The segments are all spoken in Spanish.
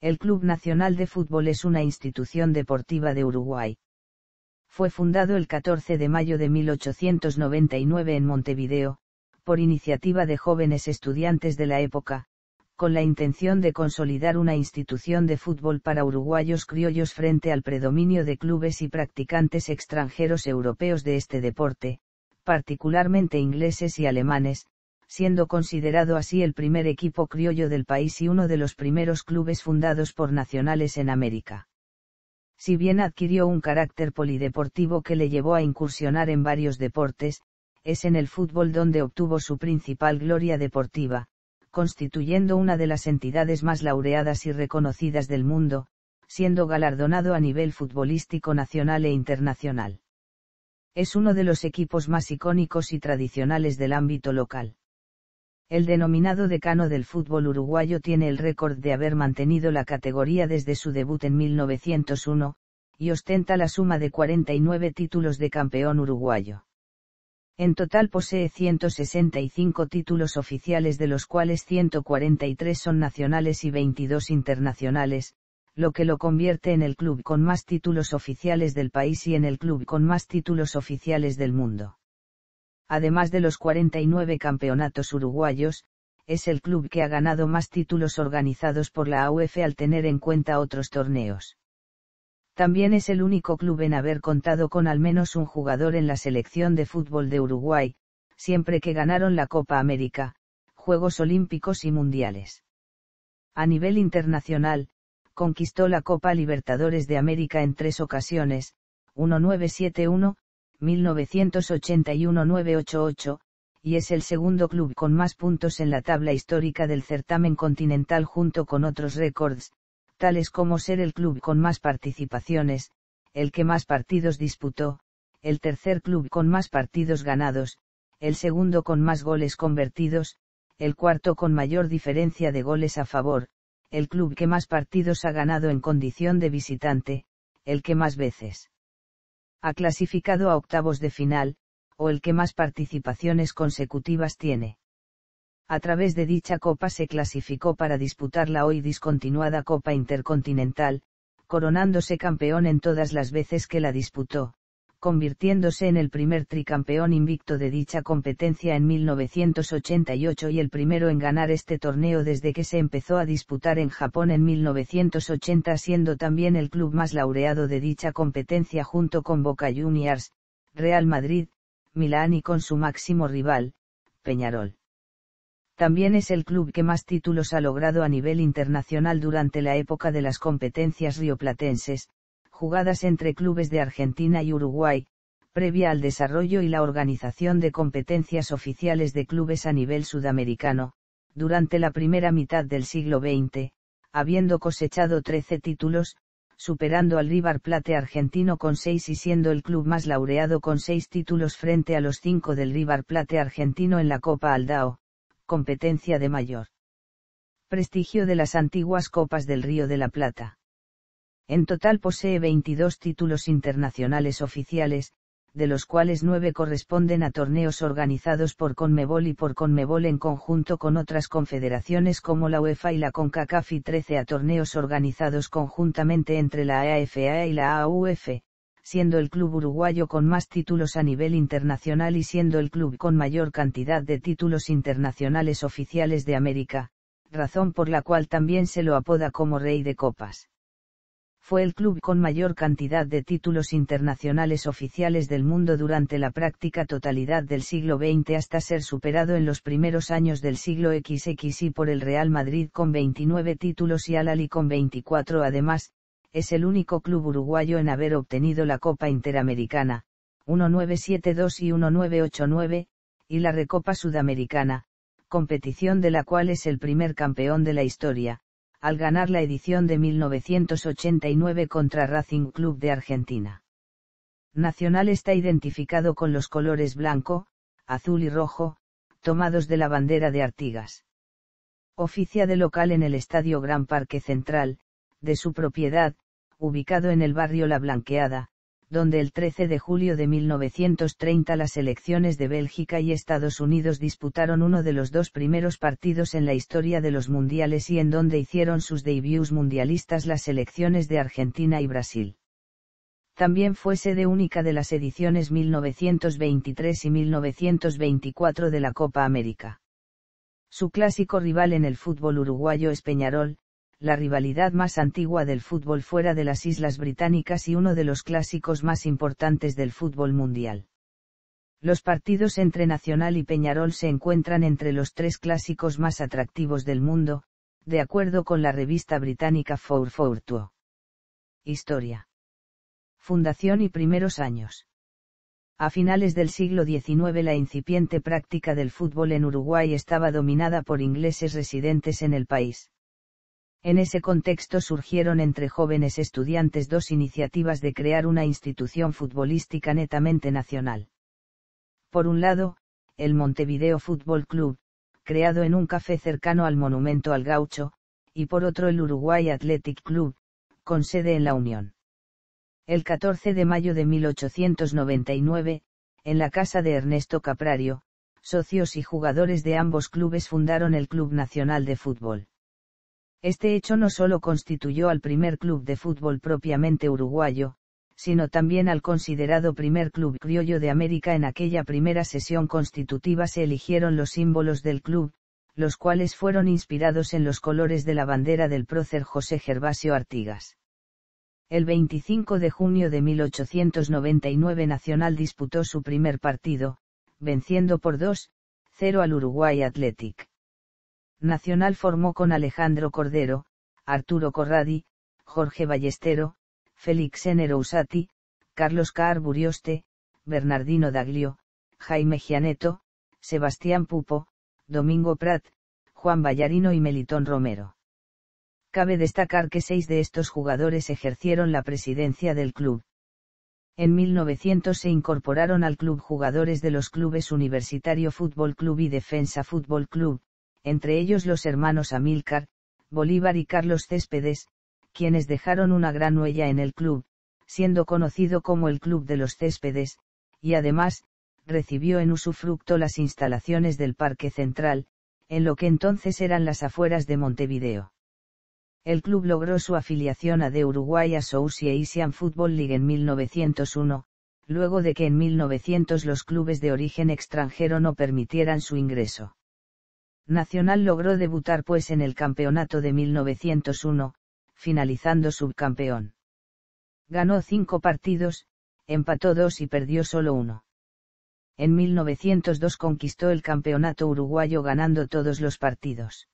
El Club Nacional de Fútbol es una institución deportiva de Uruguay. Fue fundado el 14 de mayo de 1899 en Montevideo, por iniciativa de jóvenes estudiantes de la época, con la intención de consolidar una institución de fútbol para uruguayos criollos frente al predominio de clubes y practicantes extranjeros europeos de este deporte, particularmente ingleses y alemanes, siendo considerado así el primer equipo criollo del país y uno de los primeros clubes fundados por nacionales en América. Si bien adquirió un carácter polideportivo que le llevó a incursionar en varios deportes, es en el fútbol donde obtuvo su principal gloria deportiva, constituyendo una de las entidades más laureadas y reconocidas del mundo, siendo galardonado a nivel futbolístico nacional e internacional. Es uno de los equipos más icónicos y tradicionales del ámbito local. El denominado decano del fútbol uruguayo tiene el récord de haber mantenido la categoría desde su debut en 1901, y ostenta la suma de 49 títulos de campeón uruguayo. En total posee 165 títulos oficiales de los cuales 143 son nacionales y 22 internacionales, lo que lo convierte en el club con más títulos oficiales del país y en el club con más títulos oficiales del mundo además de los 49 campeonatos uruguayos, es el club que ha ganado más títulos organizados por la AUF al tener en cuenta otros torneos. También es el único club en haber contado con al menos un jugador en la selección de fútbol de Uruguay, siempre que ganaron la Copa América, Juegos Olímpicos y Mundiales. A nivel internacional, conquistó la Copa Libertadores de América en tres ocasiones, 1971, 1981-988, y es el segundo club con más puntos en la tabla histórica del certamen continental junto con otros récords, tales como ser el club con más participaciones, el que más partidos disputó, el tercer club con más partidos ganados, el segundo con más goles convertidos, el cuarto con mayor diferencia de goles a favor, el club que más partidos ha ganado en condición de visitante, el que más veces ha clasificado a octavos de final, o el que más participaciones consecutivas tiene. A través de dicha copa se clasificó para disputar la hoy discontinuada Copa Intercontinental, coronándose campeón en todas las veces que la disputó, convirtiéndose en el primer tricampeón invicto de dicha competencia en 1988 y el primero en ganar este torneo desde que se empezó a disputar en Japón en 1980 siendo también el club más laureado de dicha competencia junto con Boca Juniors, Real Madrid, Milán y con su máximo rival, Peñarol también es el club que más títulos ha logrado a nivel internacional durante la época de las competencias rioplatenses, jugadas entre clubes de Argentina y Uruguay, previa al desarrollo y la organización de competencias oficiales de clubes a nivel sudamericano, durante la primera mitad del siglo XX, habiendo cosechado 13 títulos, superando al River Plate argentino con 6 y siendo el club más laureado con 6 títulos frente a los 5 del River Plate argentino en la Copa Aldao, competencia de mayor prestigio de las antiguas Copas del Río de la Plata. En total posee 22 títulos internacionales oficiales, de los cuales 9 corresponden a torneos organizados por Conmebol y por Conmebol en conjunto con otras confederaciones como la UEFA y la CONCACAF y 13 a torneos organizados conjuntamente entre la AFA y la AUF, siendo el club uruguayo con más títulos a nivel internacional y siendo el club con mayor cantidad de títulos internacionales oficiales de América, razón por la cual también se lo apoda como Rey de Copas fue el club con mayor cantidad de títulos internacionales oficiales del mundo durante la práctica totalidad del siglo XX hasta ser superado en los primeros años del siglo XXI por el Real Madrid con 29 títulos y al con 24. Además, es el único club uruguayo en haber obtenido la Copa Interamericana, 1972 y 1989, y la Recopa Sudamericana, competición de la cual es el primer campeón de la historia al ganar la edición de 1989 contra Racing Club de Argentina. Nacional está identificado con los colores blanco, azul y rojo, tomados de la bandera de Artigas. Oficia de local en el Estadio Gran Parque Central, de su propiedad, ubicado en el barrio La Blanqueada, donde el 13 de julio de 1930 las elecciones de Bélgica y Estados Unidos disputaron uno de los dos primeros partidos en la historia de los mundiales y en donde hicieron sus debuts mundialistas las selecciones de Argentina y Brasil. También fue sede única de las ediciones 1923 y 1924 de la Copa América. Su clásico rival en el fútbol uruguayo es Peñarol, la rivalidad más antigua del fútbol fuera de las Islas Británicas y uno de los clásicos más importantes del fútbol mundial. Los partidos entre Nacional y Peñarol se encuentran entre los tres clásicos más atractivos del mundo, de acuerdo con la revista británica Four Historia. Fundación y primeros años. A finales del siglo XIX la incipiente práctica del fútbol en Uruguay estaba dominada por ingleses residentes en el país en ese contexto surgieron entre jóvenes estudiantes dos iniciativas de crear una institución futbolística netamente nacional. Por un lado, el Montevideo Fútbol Club, creado en un café cercano al Monumento al Gaucho, y por otro el Uruguay Athletic Club, con sede en La Unión. El 14 de mayo de 1899, en la casa de Ernesto Caprario, socios y jugadores de ambos clubes fundaron el Club Nacional de Fútbol. Este hecho no solo constituyó al primer club de fútbol propiamente uruguayo, sino también al considerado primer club criollo de América. En aquella primera sesión constitutiva se eligieron los símbolos del club, los cuales fueron inspirados en los colores de la bandera del prócer José Gervasio Artigas. El 25 de junio de 1899 Nacional disputó su primer partido, venciendo por 2, 0 al Uruguay Athletic. Nacional formó con Alejandro Cordero, Arturo Corradi, Jorge Ballestero, Félix Enero Usati, Carlos Carr Burioste, Bernardino Daglio, Jaime Gianetto, Sebastián Pupo, Domingo Prat, Juan Ballarino y Melitón Romero. Cabe destacar que seis de estos jugadores ejercieron la presidencia del club. En 1900 se incorporaron al club jugadores de los clubes Universitario Fútbol Club y Defensa Fútbol Club, entre ellos los hermanos Amílcar, Bolívar y Carlos Céspedes, quienes dejaron una gran huella en el club, siendo conocido como el Club de los Céspedes, y además, recibió en usufructo las instalaciones del Parque Central, en lo que entonces eran las afueras de Montevideo. El club logró su afiliación a de Uruguay Association Football League en 1901, luego de que en 1900 los clubes de origen extranjero no permitieran su ingreso. Nacional logró debutar pues en el campeonato de 1901, finalizando subcampeón. Ganó cinco partidos, empató dos y perdió solo uno. En 1902 conquistó el campeonato uruguayo ganando todos los partidos.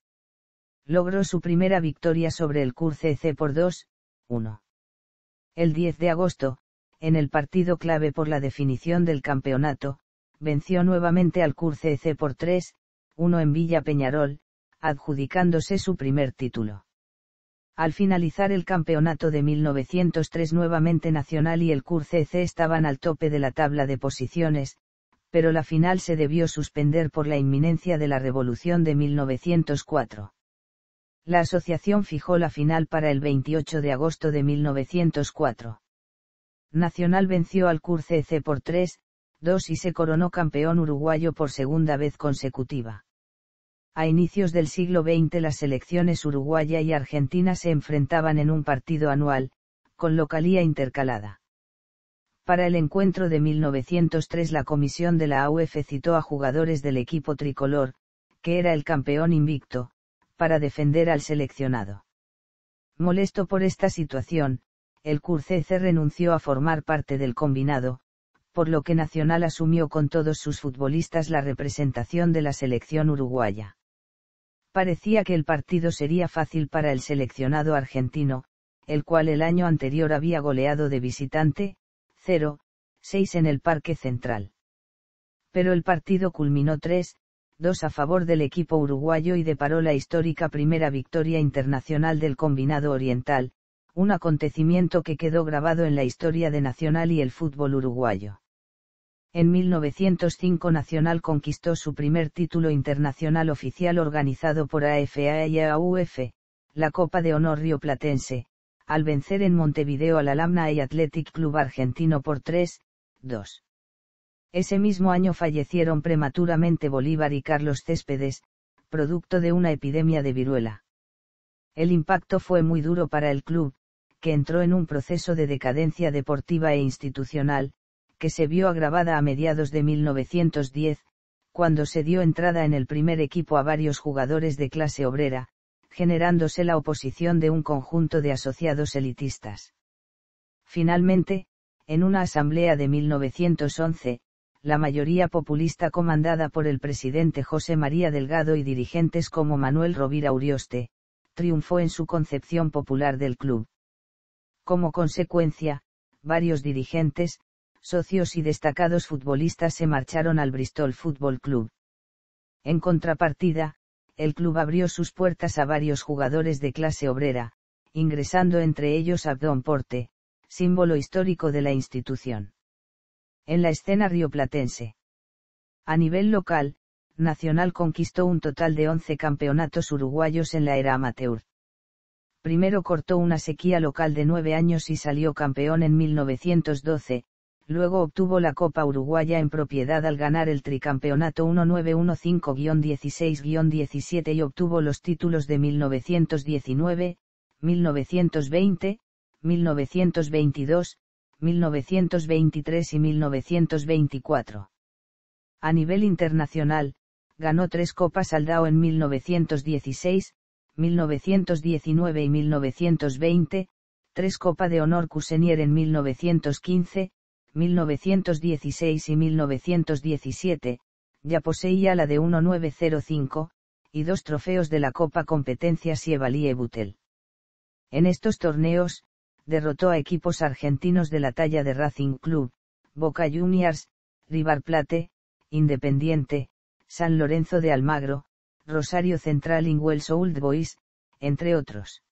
Logró su primera victoria sobre el C por 2-1. El 10 de agosto, en el partido clave por la definición del campeonato, venció nuevamente al c por 3, uno en Villa Peñarol, adjudicándose su primer título. Al finalizar el campeonato de 1903 nuevamente Nacional y el CUR estaban al tope de la tabla de posiciones, pero la final se debió suspender por la inminencia de la Revolución de 1904. La asociación fijó la final para el 28 de agosto de 1904. Nacional venció al CUR por 3, 2 y se coronó campeón uruguayo por segunda vez consecutiva. A inicios del siglo XX las selecciones uruguaya y argentina se enfrentaban en un partido anual, con localía intercalada. Para el encuentro de 1903 la comisión de la AUF citó a jugadores del equipo tricolor, que era el campeón invicto, para defender al seleccionado. Molesto por esta situación, el CURCC renunció a formar parte del combinado, por lo que Nacional asumió con todos sus futbolistas la representación de la selección uruguaya parecía que el partido sería fácil para el seleccionado argentino, el cual el año anterior había goleado de visitante, 0, 6 en el Parque Central. Pero el partido culminó 3, 2 a favor del equipo uruguayo y deparó la histórica primera victoria internacional del combinado oriental, un acontecimiento que quedó grabado en la historia de Nacional y el fútbol uruguayo en 1905 Nacional conquistó su primer título internacional oficial organizado por AFA y AUF, la Copa de Honor Platense, al vencer en Montevideo al Lamna y Athletic Club Argentino por 3, 2. Ese mismo año fallecieron prematuramente Bolívar y Carlos Céspedes, producto de una epidemia de viruela. El impacto fue muy duro para el club, que entró en un proceso de decadencia deportiva e institucional, que se vio agravada a mediados de 1910, cuando se dio entrada en el primer equipo a varios jugadores de clase obrera, generándose la oposición de un conjunto de asociados elitistas. Finalmente, en una asamblea de 1911, la mayoría populista comandada por el presidente José María Delgado y dirigentes como Manuel Rovira Urioste, triunfó en su concepción popular del club. Como consecuencia, varios dirigentes, socios y destacados futbolistas se marcharon al Bristol Football Club. En contrapartida, el club abrió sus puertas a varios jugadores de clase obrera, ingresando entre ellos a Don Porte, símbolo histórico de la institución. En la escena rioplatense. A nivel local, Nacional conquistó un total de 11 campeonatos uruguayos en la era amateur. Primero cortó una sequía local de nueve años y salió campeón en 1912, Luego obtuvo la Copa Uruguaya en propiedad al ganar el tricampeonato 1915-16-17 y obtuvo los títulos de 1919, 1920, 1922, 1923 y 1924. A nivel internacional, ganó tres copas Aldao en 1916, 1919 y 1920, tres Copa de Honor Cusenier en 1915, 1916 y 1917, ya poseía la de 1905, y dos trofeos de la Copa Competencia y Butel. En estos torneos, derrotó a equipos argentinos de la talla de Racing Club, Boca Juniors, River Plate, Independiente, San Lorenzo de Almagro, Rosario Central y Wells Old Boys, entre otros.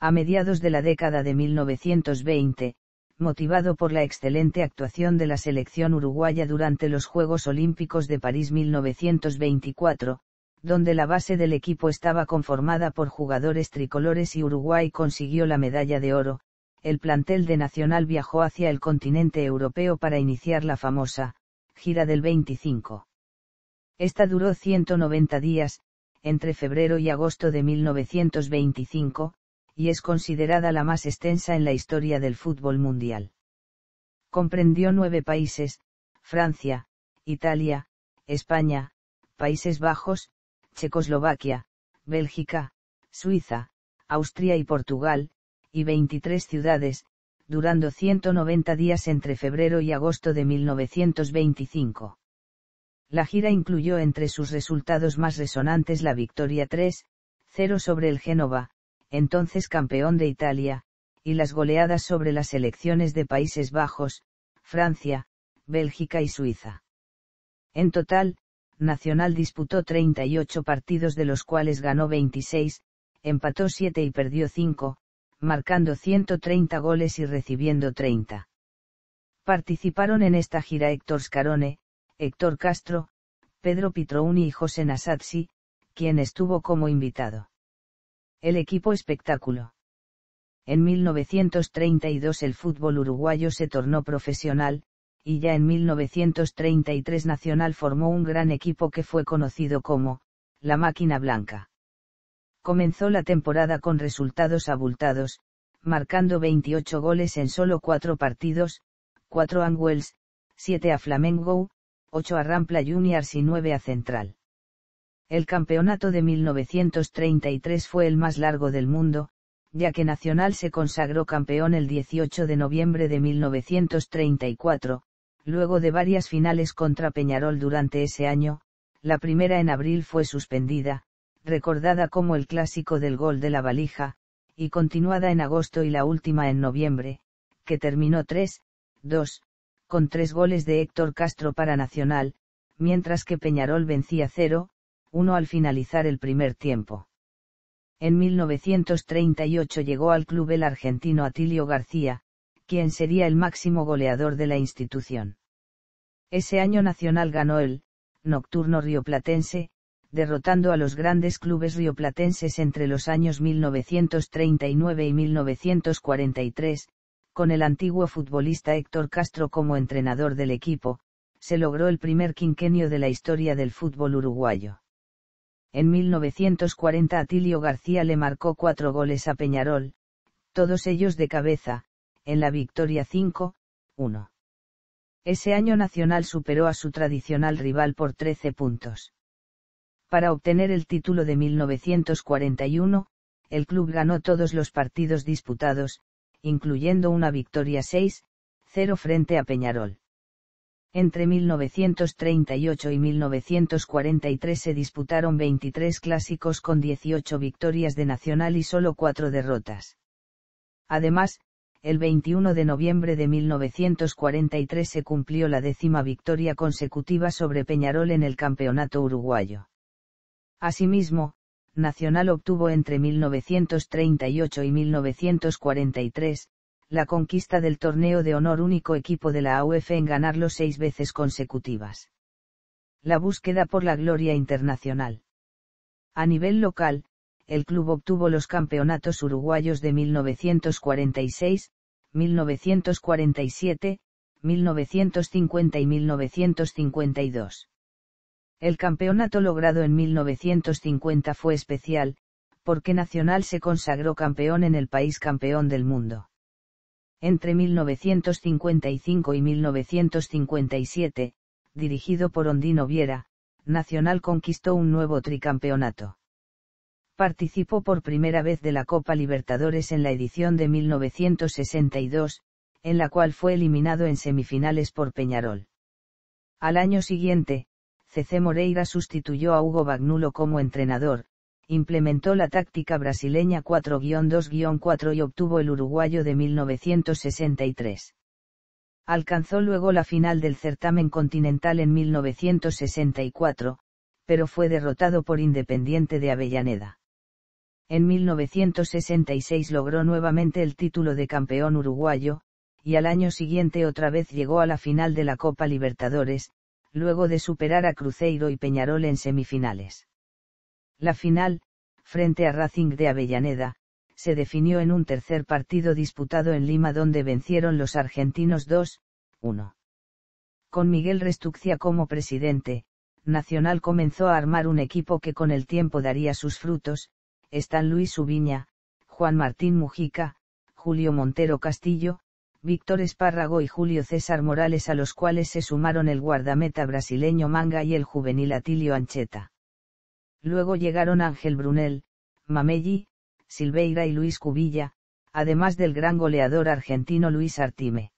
A mediados de la década de 1920, motivado por la excelente actuación de la selección uruguaya durante los Juegos Olímpicos de París 1924, donde la base del equipo estaba conformada por jugadores tricolores y Uruguay consiguió la medalla de oro, el plantel de Nacional viajó hacia el continente europeo para iniciar la famosa, gira del 25. Esta duró 190 días, entre febrero y agosto de 1925, y es considerada la más extensa en la historia del fútbol mundial. Comprendió nueve países, Francia, Italia, España, Países Bajos, Checoslovaquia, Bélgica, Suiza, Austria y Portugal, y 23 ciudades, durando 190 días entre febrero y agosto de 1925. La gira incluyó entre sus resultados más resonantes la victoria 3-0 sobre el Génova, entonces campeón de Italia, y las goleadas sobre las selecciones de Países Bajos, Francia, Bélgica y Suiza. En total, Nacional disputó 38 partidos de los cuales ganó 26, empató 7 y perdió 5, marcando 130 goles y recibiendo 30. Participaron en esta gira Héctor Scarone, Héctor Castro, Pedro Pitrouni y José Nasazzi, quien estuvo como invitado. El equipo espectáculo. En 1932 el fútbol uruguayo se tornó profesional, y ya en 1933 Nacional formó un gran equipo que fue conocido como, la Máquina Blanca. Comenzó la temporada con resultados abultados, marcando 28 goles en solo 4 partidos, 4 a Anguels, 7 a Flamengo, 8 a Rampla Juniors y 9 a Central. El campeonato de 1933 fue el más largo del mundo, ya que Nacional se consagró campeón el 18 de noviembre de 1934, luego de varias finales contra Peñarol durante ese año, la primera en abril fue suspendida, recordada como el clásico del gol de la valija, y continuada en agosto y la última en noviembre, que terminó 3-2, con tres goles de Héctor Castro para Nacional, mientras que Peñarol vencía 0, uno al finalizar el primer tiempo. En 1938 llegó al club el argentino Atilio García, quien sería el máximo goleador de la institución. Ese año Nacional ganó el Nocturno Rioplatense, derrotando a los grandes clubes rioplatenses entre los años 1939 y 1943, con el antiguo futbolista Héctor Castro como entrenador del equipo, se logró el primer quinquenio de la historia del fútbol uruguayo. En 1940 Atilio García le marcó cuatro goles a Peñarol, todos ellos de cabeza, en la victoria 5-1. Ese año Nacional superó a su tradicional rival por 13 puntos. Para obtener el título de 1941, el club ganó todos los partidos disputados, incluyendo una victoria 6-0 frente a Peñarol. Entre 1938 y 1943 se disputaron 23 clásicos con 18 victorias de Nacional y solo 4 derrotas. Además, el 21 de noviembre de 1943 se cumplió la décima victoria consecutiva sobre Peñarol en el Campeonato Uruguayo. Asimismo, Nacional obtuvo entre 1938 y 1943, la conquista del torneo de honor único equipo de la AUF en ganarlo seis veces consecutivas. La búsqueda por la gloria internacional. A nivel local, el club obtuvo los campeonatos uruguayos de 1946, 1947, 1950 y 1952. El campeonato logrado en 1950 fue especial, porque Nacional se consagró campeón en el país campeón del mundo entre 1955 y 1957, dirigido por Ondino Viera, Nacional conquistó un nuevo tricampeonato. Participó por primera vez de la Copa Libertadores en la edición de 1962, en la cual fue eliminado en semifinales por Peñarol. Al año siguiente, CC Moreira sustituyó a Hugo Bagnulo como entrenador, implementó la táctica brasileña 4-2-4 y obtuvo el uruguayo de 1963. Alcanzó luego la final del certamen continental en 1964, pero fue derrotado por Independiente de Avellaneda. En 1966 logró nuevamente el título de campeón uruguayo, y al año siguiente otra vez llegó a la final de la Copa Libertadores, luego de superar a Cruzeiro y Peñarol en semifinales. La final, frente a Racing de Avellaneda, se definió en un tercer partido disputado en Lima donde vencieron los argentinos 2-1. Con Miguel Restuccia como presidente, Nacional comenzó a armar un equipo que con el tiempo daría sus frutos, están Luis Ubiña, Juan Martín Mujica, Julio Montero Castillo, Víctor Espárrago y Julio César Morales a los cuales se sumaron el guardameta brasileño Manga y el juvenil Atilio Ancheta. Luego llegaron Ángel Brunel, Mamelli, Silveira y Luis Cubilla, además del gran goleador argentino Luis Artime.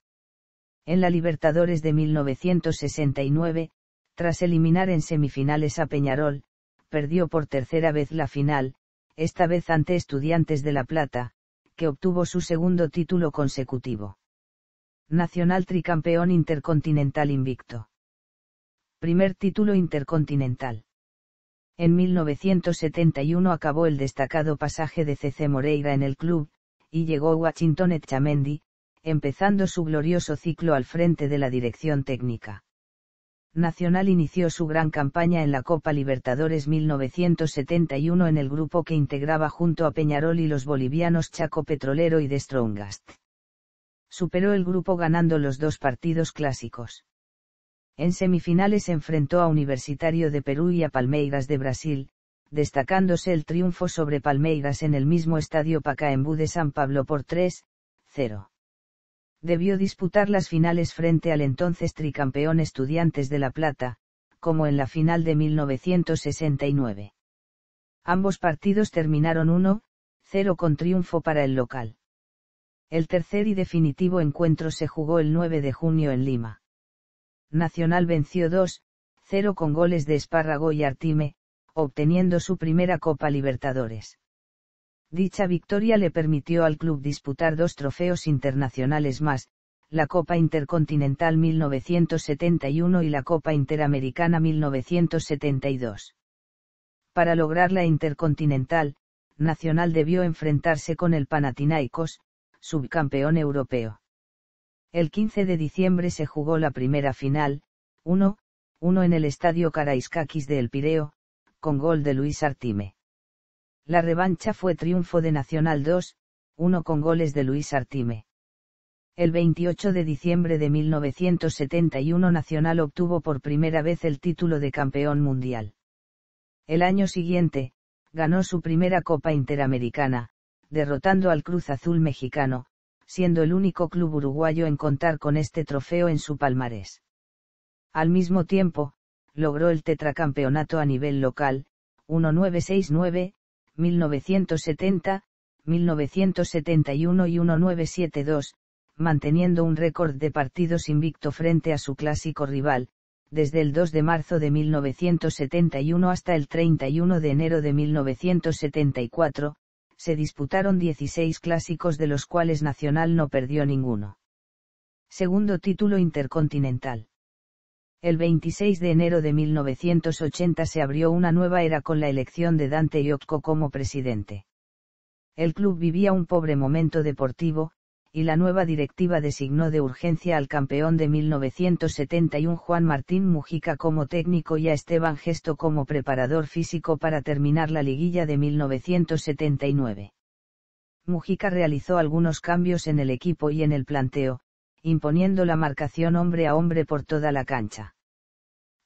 En la Libertadores de 1969, tras eliminar en semifinales a Peñarol, perdió por tercera vez la final, esta vez ante Estudiantes de La Plata, que obtuvo su segundo título consecutivo. Nacional tricampeón intercontinental invicto. Primer título intercontinental. En 1971 acabó el destacado pasaje de C.C. Moreira en el club, y llegó Washington Echamendi, empezando su glorioso ciclo al frente de la dirección técnica. Nacional inició su gran campaña en la Copa Libertadores 1971 en el grupo que integraba junto a Peñarol y los bolivianos Chaco Petrolero y De Strongast. Superó el grupo ganando los dos partidos clásicos. En semifinales enfrentó a Universitario de Perú y a Palmeiras de Brasil, destacándose el triunfo sobre Palmeiras en el mismo estadio Pacaembu de San Pablo por 3-0. Debió disputar las finales frente al entonces tricampeón Estudiantes de La Plata, como en la final de 1969. Ambos partidos terminaron 1-0 con triunfo para el local. El tercer y definitivo encuentro se jugó el 9 de junio en Lima. Nacional venció 2-0 con goles de Espárrago y Artime, obteniendo su primera Copa Libertadores. Dicha victoria le permitió al club disputar dos trofeos internacionales más, la Copa Intercontinental 1971 y la Copa Interamericana 1972. Para lograr la Intercontinental, Nacional debió enfrentarse con el Panathinaikos, subcampeón europeo. El 15 de diciembre se jugó la primera final, 1-1 en el estadio Karaiskakis de El Pireo, con gol de Luis Artime. La revancha fue triunfo de Nacional 2, 1 con goles de Luis Artime. El 28 de diciembre de 1971 Nacional obtuvo por primera vez el título de campeón mundial. El año siguiente, ganó su primera Copa Interamericana, derrotando al Cruz Azul mexicano, siendo el único club uruguayo en contar con este trofeo en su palmarés. Al mismo tiempo, logró el tetracampeonato a nivel local, 1969, 1970, 1971 y 1972, manteniendo un récord de partidos invicto frente a su clásico rival, desde el 2 de marzo de 1971 hasta el 31 de enero de 1974, se disputaron 16 clásicos de los cuales Nacional no perdió ninguno. Segundo título intercontinental. El 26 de enero de 1980 se abrió una nueva era con la elección de Dante Yotko como presidente. El club vivía un pobre momento deportivo, y la nueva directiva designó de urgencia al campeón de 1971 Juan Martín Mujica como técnico y a Esteban Gesto como preparador físico para terminar la liguilla de 1979. Mujica realizó algunos cambios en el equipo y en el planteo, imponiendo la marcación hombre a hombre por toda la cancha.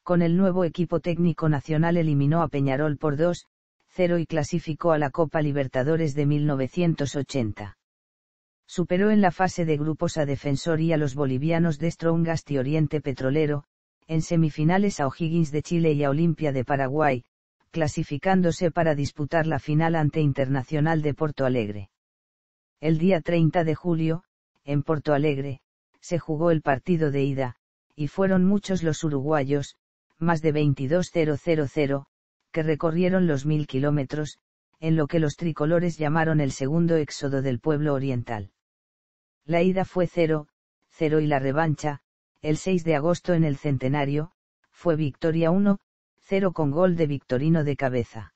Con el nuevo equipo técnico nacional eliminó a Peñarol por 2, 0 y clasificó a la Copa Libertadores de 1980 superó en la fase de grupos a Defensor y a los bolivianos de Strongast y Oriente Petrolero, en semifinales a O'Higgins de Chile y a Olimpia de Paraguay, clasificándose para disputar la final ante Internacional de Porto Alegre. El día 30 de julio, en Porto Alegre, se jugó el partido de ida, y fueron muchos los uruguayos, más de 22.000, que recorrieron los mil kilómetros, en lo que los tricolores llamaron el segundo éxodo del pueblo oriental. La ida fue 0, 0 y la revancha, el 6 de agosto en el centenario, fue victoria 1, 0 con gol de Victorino de cabeza.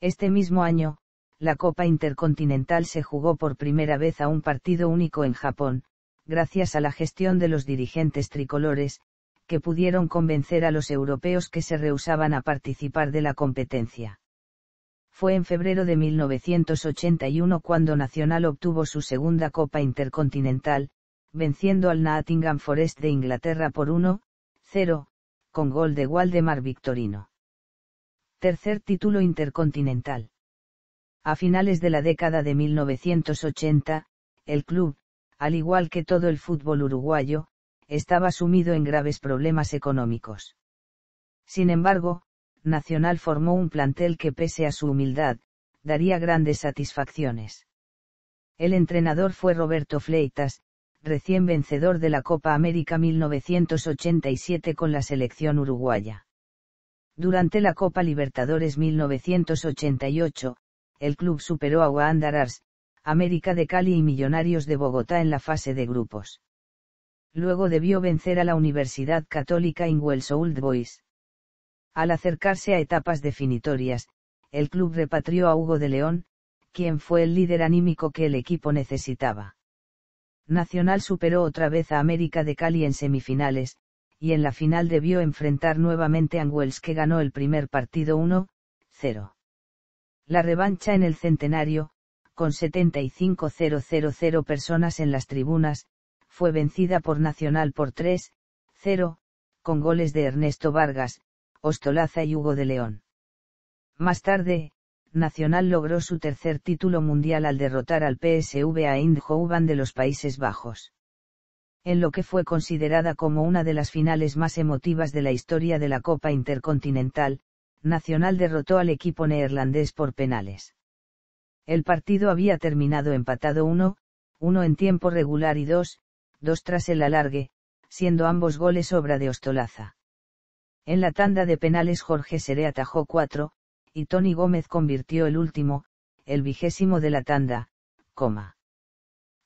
Este mismo año, la Copa Intercontinental se jugó por primera vez a un partido único en Japón, gracias a la gestión de los dirigentes tricolores, que pudieron convencer a los europeos que se rehusaban a participar de la competencia fue en febrero de 1981 cuando Nacional obtuvo su segunda Copa Intercontinental, venciendo al Nottingham Forest de Inglaterra por 1-0, con gol de Waldemar Victorino. Tercer título intercontinental. A finales de la década de 1980, el club, al igual que todo el fútbol uruguayo, estaba sumido en graves problemas económicos. Sin embargo, Nacional formó un plantel que pese a su humildad, daría grandes satisfacciones. El entrenador fue Roberto Fleitas, recién vencedor de la Copa América 1987 con la selección uruguaya. Durante la Copa Libertadores 1988, el club superó a Wanderers, América de Cali y Millonarios de Bogotá en la fase de grupos. Luego debió vencer a la Universidad Católica Inguels Old Boys. Al acercarse a etapas definitorias, el club repatrió a Hugo de León, quien fue el líder anímico que el equipo necesitaba. Nacional superó otra vez a América de Cali en semifinales, y en la final debió enfrentar nuevamente a Anguels, que ganó el primer partido 1-0. La revancha en el centenario, con 75.000 personas en las tribunas, fue vencida por Nacional por 3-0, con goles de Ernesto Vargas, Ostolaza y Hugo de León. Más tarde, Nacional logró su tercer título mundial al derrotar al PSV a Eindhoven de los Países Bajos. En lo que fue considerada como una de las finales más emotivas de la historia de la Copa Intercontinental, Nacional derrotó al equipo neerlandés por penales. El partido había terminado empatado 1, 1 en tiempo regular y 2, 2 tras el alargue, siendo ambos goles obra de Ostolaza. En la tanda de penales Jorge Seré atajó cuatro, y Tony Gómez convirtió el último, el vigésimo de la tanda, coma.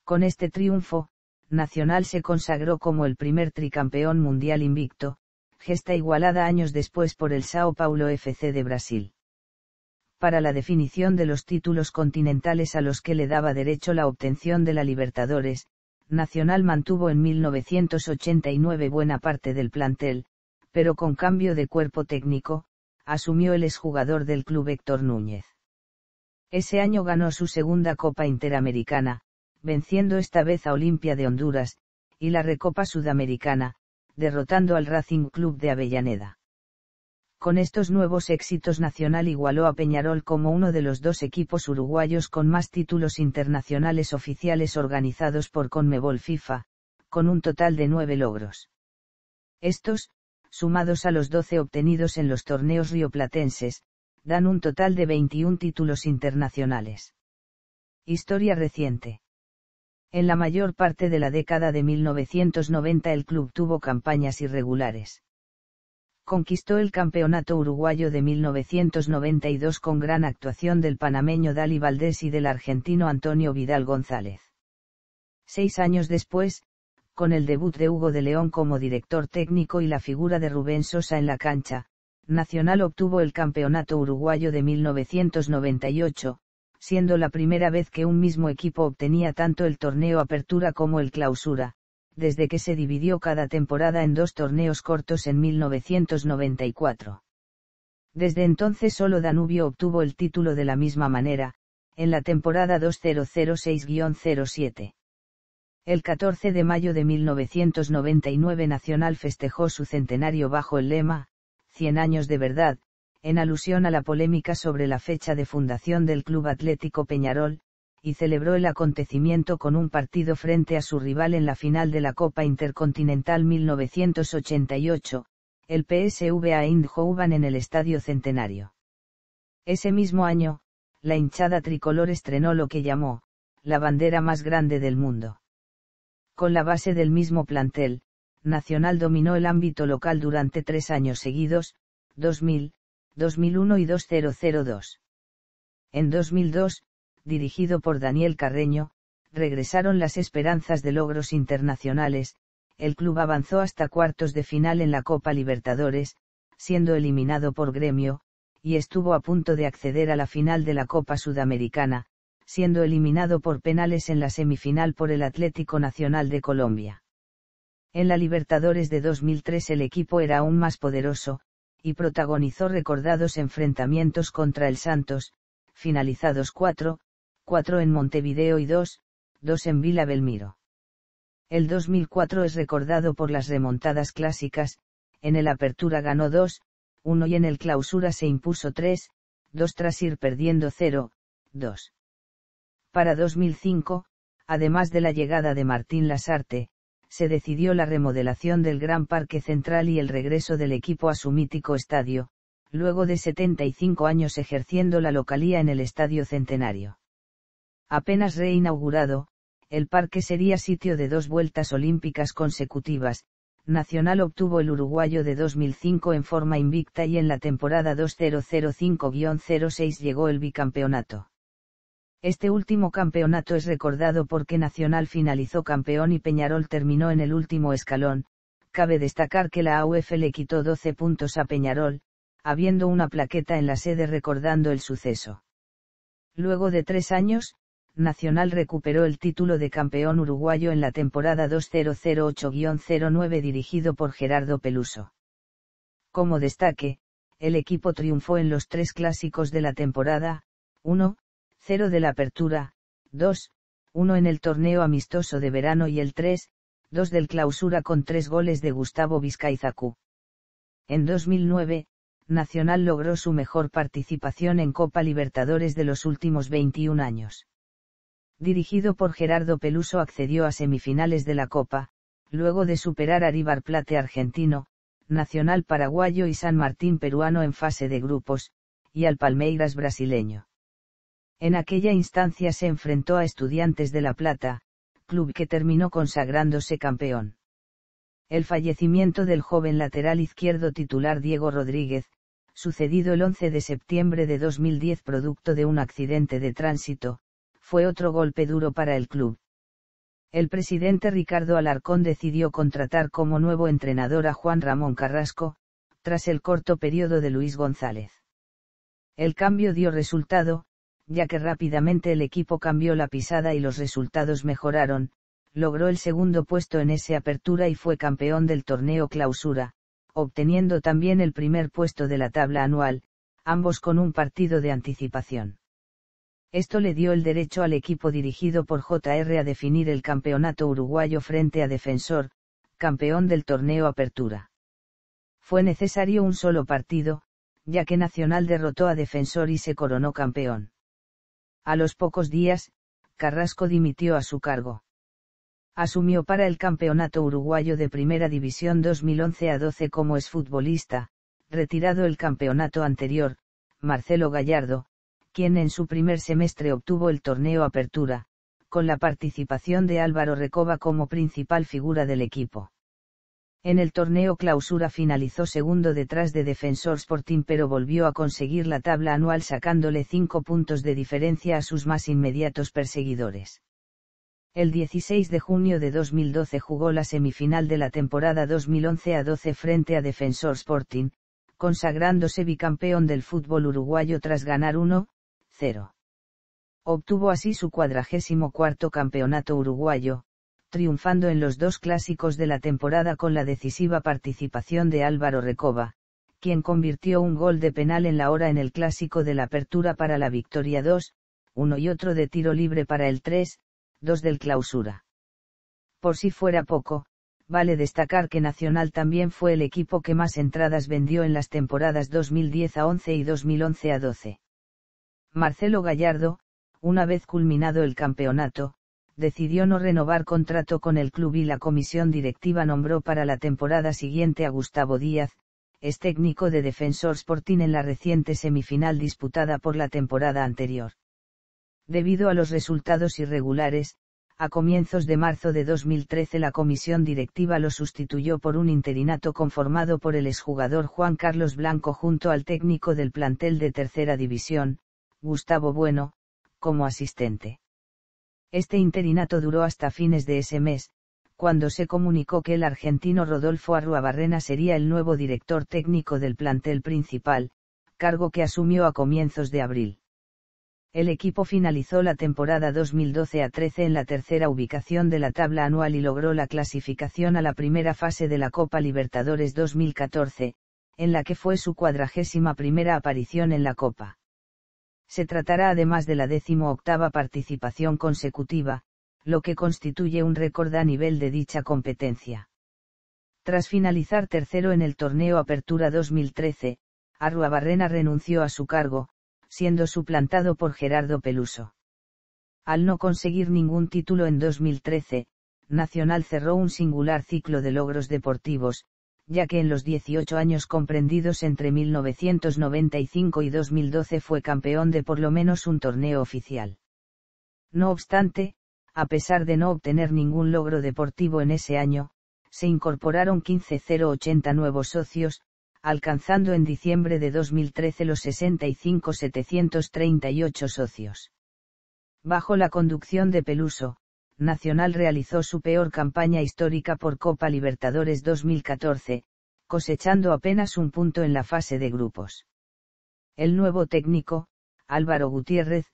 Con este triunfo, Nacional se consagró como el primer tricampeón mundial invicto, gesta igualada años después por el Sao Paulo FC de Brasil. Para la definición de los títulos continentales a los que le daba derecho la obtención de la Libertadores, Nacional mantuvo en 1989 buena parte del plantel, pero con cambio de cuerpo técnico, asumió el exjugador del club Héctor Núñez. Ese año ganó su segunda Copa Interamericana, venciendo esta vez a Olimpia de Honduras, y la Recopa Sudamericana, derrotando al Racing Club de Avellaneda. Con estos nuevos éxitos Nacional igualó a Peñarol como uno de los dos equipos uruguayos con más títulos internacionales oficiales organizados por Conmebol FIFA, con un total de nueve logros. Estos, sumados a los 12 obtenidos en los torneos rioplatenses, dan un total de 21 títulos internacionales. Historia reciente. En la mayor parte de la década de 1990 el club tuvo campañas irregulares. Conquistó el campeonato uruguayo de 1992 con gran actuación del panameño Dali Valdés y del argentino Antonio Vidal González. Seis años después, con el debut de Hugo de León como director técnico y la figura de Rubén Sosa en la cancha, Nacional obtuvo el Campeonato Uruguayo de 1998, siendo la primera vez que un mismo equipo obtenía tanto el torneo Apertura como el Clausura, desde que se dividió cada temporada en dos torneos cortos en 1994. Desde entonces solo Danubio obtuvo el título de la misma manera, en la temporada 2006-07. El 14 de mayo de 1999 Nacional festejó su centenario bajo el lema, 100 años de verdad, en alusión a la polémica sobre la fecha de fundación del Club Atlético Peñarol, y celebró el acontecimiento con un partido frente a su rival en la final de la Copa Intercontinental 1988, el PSV Eindhoven en el Estadio Centenario. Ese mismo año, la hinchada tricolor estrenó lo que llamó, la bandera más grande del mundo con la base del mismo plantel, Nacional dominó el ámbito local durante tres años seguidos, 2000, 2001 y 2002. En 2002, dirigido por Daniel Carreño, regresaron las esperanzas de logros internacionales, el club avanzó hasta cuartos de final en la Copa Libertadores, siendo eliminado por Gremio, y estuvo a punto de acceder a la final de la Copa Sudamericana, siendo eliminado por penales en la semifinal por el Atlético Nacional de Colombia. En la Libertadores de 2003 el equipo era aún más poderoso, y protagonizó recordados enfrentamientos contra el Santos, finalizados 4, 4 en Montevideo y 2, 2 en Vila Belmiro. El 2004 es recordado por las remontadas clásicas, en el Apertura ganó 2, 1 y en el Clausura se impuso 3, 2 tras ir perdiendo 0, 2. Para 2005, además de la llegada de Martín Lasarte, se decidió la remodelación del Gran Parque Central y el regreso del equipo a su mítico estadio, luego de 75 años ejerciendo la localía en el Estadio Centenario. Apenas reinaugurado, el parque sería sitio de dos vueltas olímpicas consecutivas, Nacional obtuvo el uruguayo de 2005 en forma invicta y en la temporada 2005-06 llegó el bicampeonato. Este último campeonato es recordado porque Nacional finalizó campeón y Peñarol terminó en el último escalón. Cabe destacar que la AUF le quitó 12 puntos a Peñarol, habiendo una plaqueta en la sede recordando el suceso. Luego de tres años, Nacional recuperó el título de campeón uruguayo en la temporada 2008-09 dirigido por Gerardo Peluso. Como destaque, el equipo triunfó en los tres clásicos de la temporada, 1, 0 la Apertura, 2, 1 en el torneo amistoso de verano y el 3, 2 del Clausura con tres goles de Gustavo Vizcaizacú. En 2009, Nacional logró su mejor participación en Copa Libertadores de los últimos 21 años. Dirigido por Gerardo Peluso accedió a semifinales de la Copa, luego de superar a Plata Plate argentino, Nacional paraguayo y San Martín peruano en fase de grupos, y al Palmeiras brasileño. En aquella instancia se enfrentó a Estudiantes de La Plata, club que terminó consagrándose campeón. El fallecimiento del joven lateral izquierdo titular Diego Rodríguez, sucedido el 11 de septiembre de 2010 producto de un accidente de tránsito, fue otro golpe duro para el club. El presidente Ricardo Alarcón decidió contratar como nuevo entrenador a Juan Ramón Carrasco, tras el corto periodo de Luis González. El cambio dio resultado, ya que rápidamente el equipo cambió la pisada y los resultados mejoraron, logró el segundo puesto en ese apertura y fue campeón del torneo clausura, obteniendo también el primer puesto de la tabla anual, ambos con un partido de anticipación. Esto le dio el derecho al equipo dirigido por JR a definir el campeonato uruguayo frente a Defensor, campeón del torneo Apertura. Fue necesario un solo partido, ya que Nacional derrotó a Defensor y se coronó campeón. A los pocos días, Carrasco dimitió a su cargo. Asumió para el Campeonato Uruguayo de Primera División 2011 12 como exfutbolista, retirado el campeonato anterior, Marcelo Gallardo, quien en su primer semestre obtuvo el torneo Apertura, con la participación de Álvaro Recoba como principal figura del equipo. En el torneo clausura finalizó segundo detrás de Defensor Sporting pero volvió a conseguir la tabla anual sacándole cinco puntos de diferencia a sus más inmediatos perseguidores. El 16 de junio de 2012 jugó la semifinal de la temporada 2011 a 12 frente a Defensor Sporting, consagrándose bicampeón del fútbol uruguayo tras ganar 1-0. Obtuvo así su cuadragésimo cuarto campeonato uruguayo, triunfando en los dos clásicos de la temporada con la decisiva participación de Álvaro Recoba, quien convirtió un gol de penal en la hora en el clásico de la apertura para la victoria 2, uno y otro de tiro libre para el 3, 2 del clausura. Por si fuera poco, vale destacar que Nacional también fue el equipo que más entradas vendió en las temporadas 2010 a 11 y 2011 a 12. Marcelo Gallardo, una vez culminado el campeonato, decidió no renovar contrato con el club y la comisión directiva nombró para la temporada siguiente a Gustavo Díaz, ex técnico de Defensor Sporting en la reciente semifinal disputada por la temporada anterior. Debido a los resultados irregulares, a comienzos de marzo de 2013 la comisión directiva lo sustituyó por un interinato conformado por el exjugador Juan Carlos Blanco junto al técnico del plantel de tercera división, Gustavo Bueno, como asistente. Este interinato duró hasta fines de ese mes, cuando se comunicó que el argentino Rodolfo Arruabarrena sería el nuevo director técnico del plantel principal, cargo que asumió a comienzos de abril. El equipo finalizó la temporada 2012 a 13 en la tercera ubicación de la tabla anual y logró la clasificación a la primera fase de la Copa Libertadores 2014, en la que fue su cuadragésima primera aparición en la Copa se tratará además de la décimo octava participación consecutiva, lo que constituye un récord a nivel de dicha competencia. Tras finalizar tercero en el torneo Apertura 2013, Arruabarrena renunció a su cargo, siendo suplantado por Gerardo Peluso. Al no conseguir ningún título en 2013, Nacional cerró un singular ciclo de logros deportivos, ya que en los 18 años comprendidos entre 1995 y 2012 fue campeón de por lo menos un torneo oficial. No obstante, a pesar de no obtener ningún logro deportivo en ese año, se incorporaron 15.080 nuevos socios, alcanzando en diciembre de 2013 los 65.738 socios. Bajo la conducción de Peluso, Nacional realizó su peor campaña histórica por Copa Libertadores 2014, cosechando apenas un punto en la fase de grupos. El nuevo técnico, Álvaro Gutiérrez,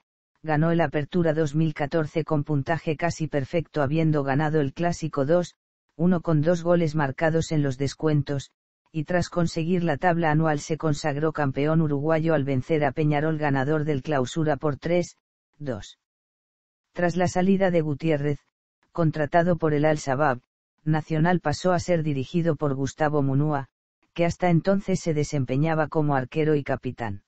ganó el Apertura 2014 con puntaje casi perfecto habiendo ganado el Clásico 2, 1 con dos goles marcados en los descuentos, y tras conseguir la tabla anual se consagró campeón uruguayo al vencer a Peñarol ganador del clausura por 3, 2. Tras la salida de Gutiérrez, contratado por el Al-Shabaab, Nacional pasó a ser dirigido por Gustavo Munúa, que hasta entonces se desempeñaba como arquero y capitán.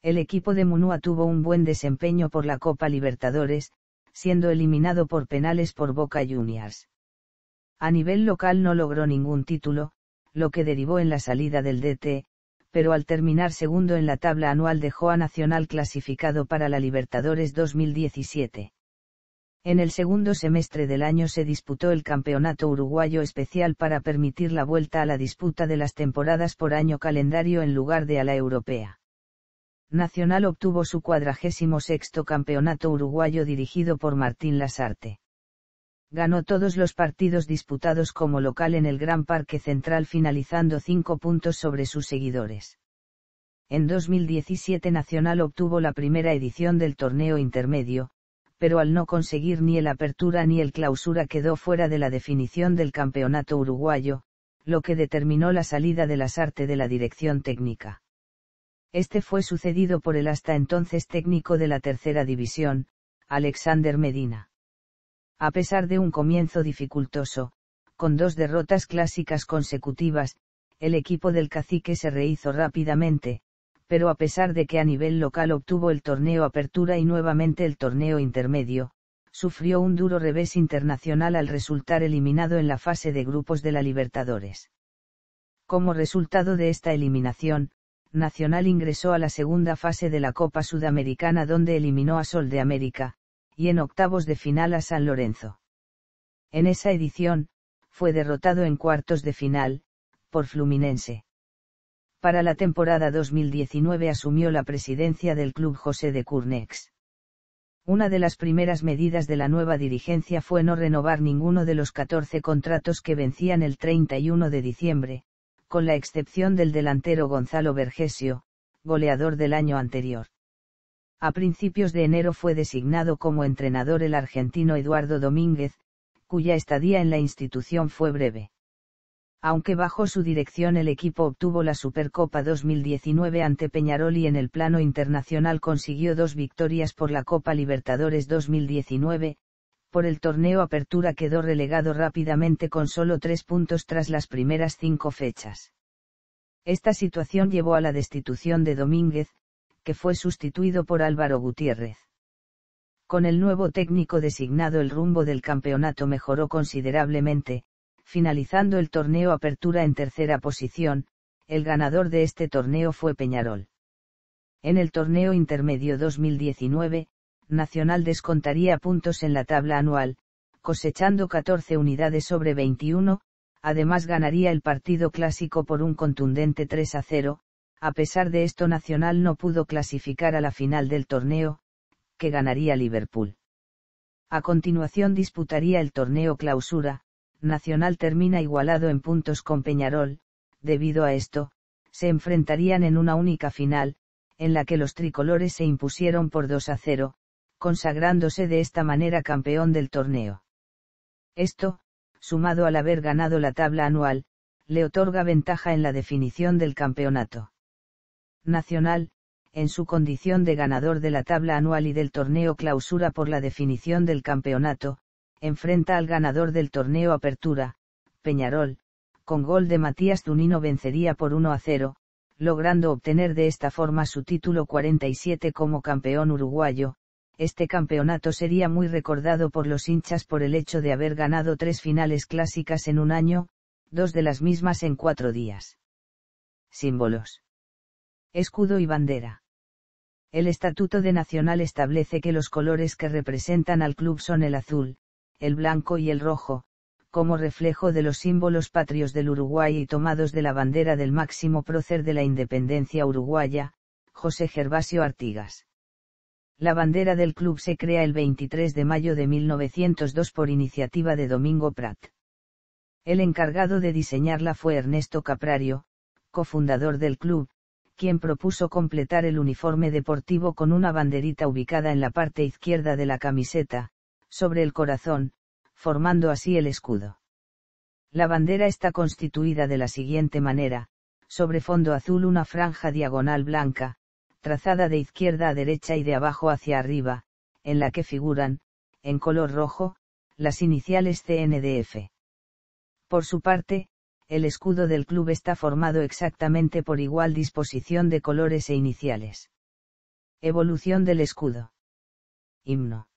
El equipo de Munúa tuvo un buen desempeño por la Copa Libertadores, siendo eliminado por penales por Boca Juniors. A nivel local no logró ningún título, lo que derivó en la salida del DT, pero al terminar segundo en la tabla anual dejó a Nacional clasificado para la Libertadores 2017. En el segundo semestre del año se disputó el Campeonato Uruguayo Especial para permitir la vuelta a la disputa de las temporadas por año calendario en lugar de a la europea. Nacional obtuvo su cuadragésimo sexto Campeonato Uruguayo dirigido por Martín Lasarte ganó todos los partidos disputados como local en el Gran Parque Central finalizando cinco puntos sobre sus seguidores. En 2017 Nacional obtuvo la primera edición del torneo intermedio, pero al no conseguir ni el apertura ni el clausura quedó fuera de la definición del campeonato uruguayo, lo que determinó la salida de las artes de la dirección técnica. Este fue sucedido por el hasta entonces técnico de la tercera división, Alexander Medina a pesar de un comienzo dificultoso, con dos derrotas clásicas consecutivas, el equipo del cacique se rehizo rápidamente, pero a pesar de que a nivel local obtuvo el torneo apertura y nuevamente el torneo intermedio, sufrió un duro revés internacional al resultar eliminado en la fase de grupos de la Libertadores. Como resultado de esta eliminación, Nacional ingresó a la segunda fase de la Copa Sudamericana donde eliminó a Sol de América, y en octavos de final a San Lorenzo. En esa edición, fue derrotado en cuartos de final, por Fluminense. Para la temporada 2019 asumió la presidencia del club José de Curnex. Una de las primeras medidas de la nueva dirigencia fue no renovar ninguno de los 14 contratos que vencían el 31 de diciembre, con la excepción del delantero Gonzalo Bergesio, goleador del año anterior. A principios de enero fue designado como entrenador el argentino Eduardo Domínguez, cuya estadía en la institución fue breve. Aunque bajo su dirección el equipo obtuvo la Supercopa 2019 ante Peñarol y en el plano internacional consiguió dos victorias por la Copa Libertadores 2019, por el torneo Apertura quedó relegado rápidamente con solo tres puntos tras las primeras cinco fechas. Esta situación llevó a la destitución de Domínguez, que fue sustituido por Álvaro Gutiérrez. Con el nuevo técnico designado el rumbo del campeonato mejoró considerablemente, finalizando el torneo Apertura en tercera posición, el ganador de este torneo fue Peñarol. En el torneo intermedio 2019, Nacional descontaría puntos en la tabla anual, cosechando 14 unidades sobre 21, además ganaría el partido clásico por un contundente 3 a 0, a pesar de esto Nacional no pudo clasificar a la final del torneo, que ganaría Liverpool. A continuación disputaría el torneo clausura, Nacional termina igualado en puntos con Peñarol, debido a esto, se enfrentarían en una única final, en la que los tricolores se impusieron por 2 a 0, consagrándose de esta manera campeón del torneo. Esto, sumado al haber ganado la tabla anual, le otorga ventaja en la definición del campeonato. Nacional, en su condición de ganador de la tabla anual y del torneo clausura por la definición del campeonato, enfrenta al ganador del torneo apertura, Peñarol, con gol de Matías Tunino vencería por 1 a 0, logrando obtener de esta forma su título 47 como campeón uruguayo, este campeonato sería muy recordado por los hinchas por el hecho de haber ganado tres finales clásicas en un año, dos de las mismas en cuatro días. Símbolos. Escudo y bandera. El Estatuto de Nacional establece que los colores que representan al club son el azul, el blanco y el rojo, como reflejo de los símbolos patrios del Uruguay y tomados de la bandera del máximo prócer de la independencia uruguaya, José Gervasio Artigas. La bandera del club se crea el 23 de mayo de 1902 por iniciativa de Domingo Prat. El encargado de diseñarla fue Ernesto Caprario, cofundador del club, quien propuso completar el uniforme deportivo con una banderita ubicada en la parte izquierda de la camiseta, sobre el corazón, formando así el escudo. La bandera está constituida de la siguiente manera, sobre fondo azul una franja diagonal blanca, trazada de izquierda a derecha y de abajo hacia arriba, en la que figuran, en color rojo, las iniciales CNDF. Por su parte, el escudo del club está formado exactamente por igual disposición de colores e iniciales. Evolución del escudo. Himno.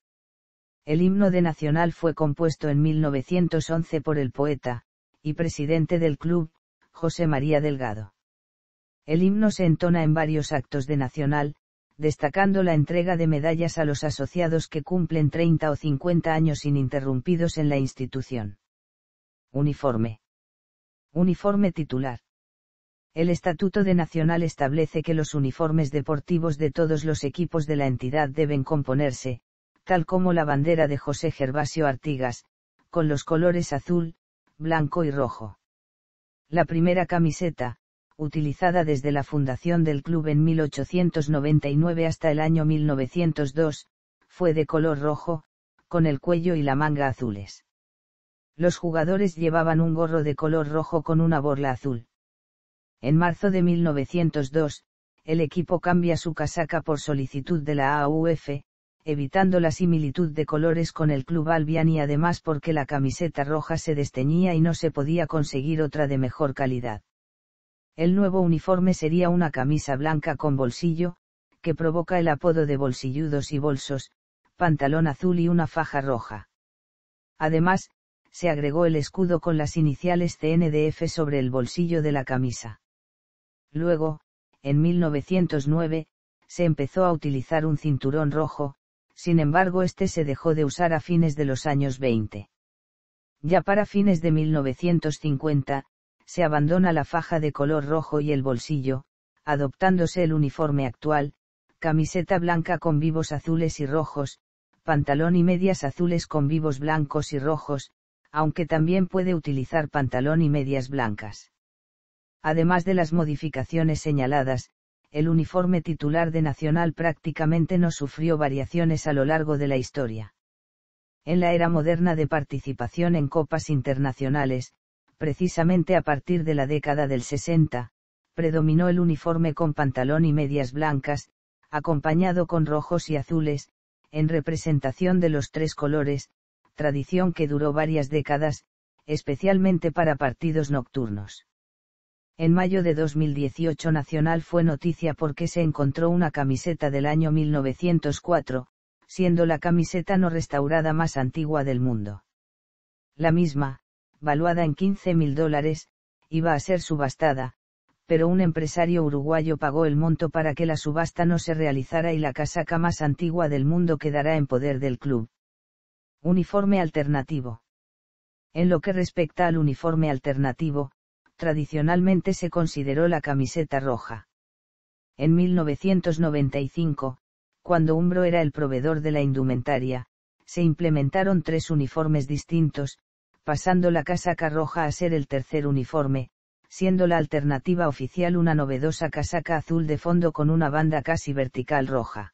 El himno de Nacional fue compuesto en 1911 por el poeta, y presidente del club, José María Delgado. El himno se entona en varios actos de Nacional, destacando la entrega de medallas a los asociados que cumplen 30 o 50 años ininterrumpidos en la institución. Uniforme Uniforme titular. El Estatuto de Nacional establece que los uniformes deportivos de todos los equipos de la entidad deben componerse, tal como la bandera de José Gervasio Artigas, con los colores azul, blanco y rojo. La primera camiseta, utilizada desde la fundación del club en 1899 hasta el año 1902, fue de color rojo, con el cuello y la manga azules los jugadores llevaban un gorro de color rojo con una borla azul. En marzo de 1902, el equipo cambia su casaca por solicitud de la AUF, evitando la similitud de colores con el club Albian y además porque la camiseta roja se desteñía y no se podía conseguir otra de mejor calidad. El nuevo uniforme sería una camisa blanca con bolsillo, que provoca el apodo de bolsilludos y bolsos, pantalón azul y una faja roja. Además, se agregó el escudo con las iniciales CNDF sobre el bolsillo de la camisa. Luego, en 1909, se empezó a utilizar un cinturón rojo, sin embargo este se dejó de usar a fines de los años 20. Ya para fines de 1950, se abandona la faja de color rojo y el bolsillo, adoptándose el uniforme actual, camiseta blanca con vivos azules y rojos, pantalón y medias azules con vivos blancos y rojos, aunque también puede utilizar pantalón y medias blancas. Además de las modificaciones señaladas, el uniforme titular de Nacional prácticamente no sufrió variaciones a lo largo de la historia. En la era moderna de participación en copas internacionales, precisamente a partir de la década del 60, predominó el uniforme con pantalón y medias blancas, acompañado con rojos y azules, en representación de los tres colores, tradición que duró varias décadas, especialmente para partidos nocturnos. En mayo de 2018 Nacional fue noticia porque se encontró una camiseta del año 1904, siendo la camiseta no restaurada más antigua del mundo. La misma, valuada en 15 mil dólares, iba a ser subastada, pero un empresario uruguayo pagó el monto para que la subasta no se realizara y la casaca más antigua del mundo quedará en poder del club. Uniforme alternativo. En lo que respecta al uniforme alternativo, tradicionalmente se consideró la camiseta roja. En 1995, cuando Umbro era el proveedor de la indumentaria, se implementaron tres uniformes distintos, pasando la casaca roja a ser el tercer uniforme, siendo la alternativa oficial una novedosa casaca azul de fondo con una banda casi vertical roja.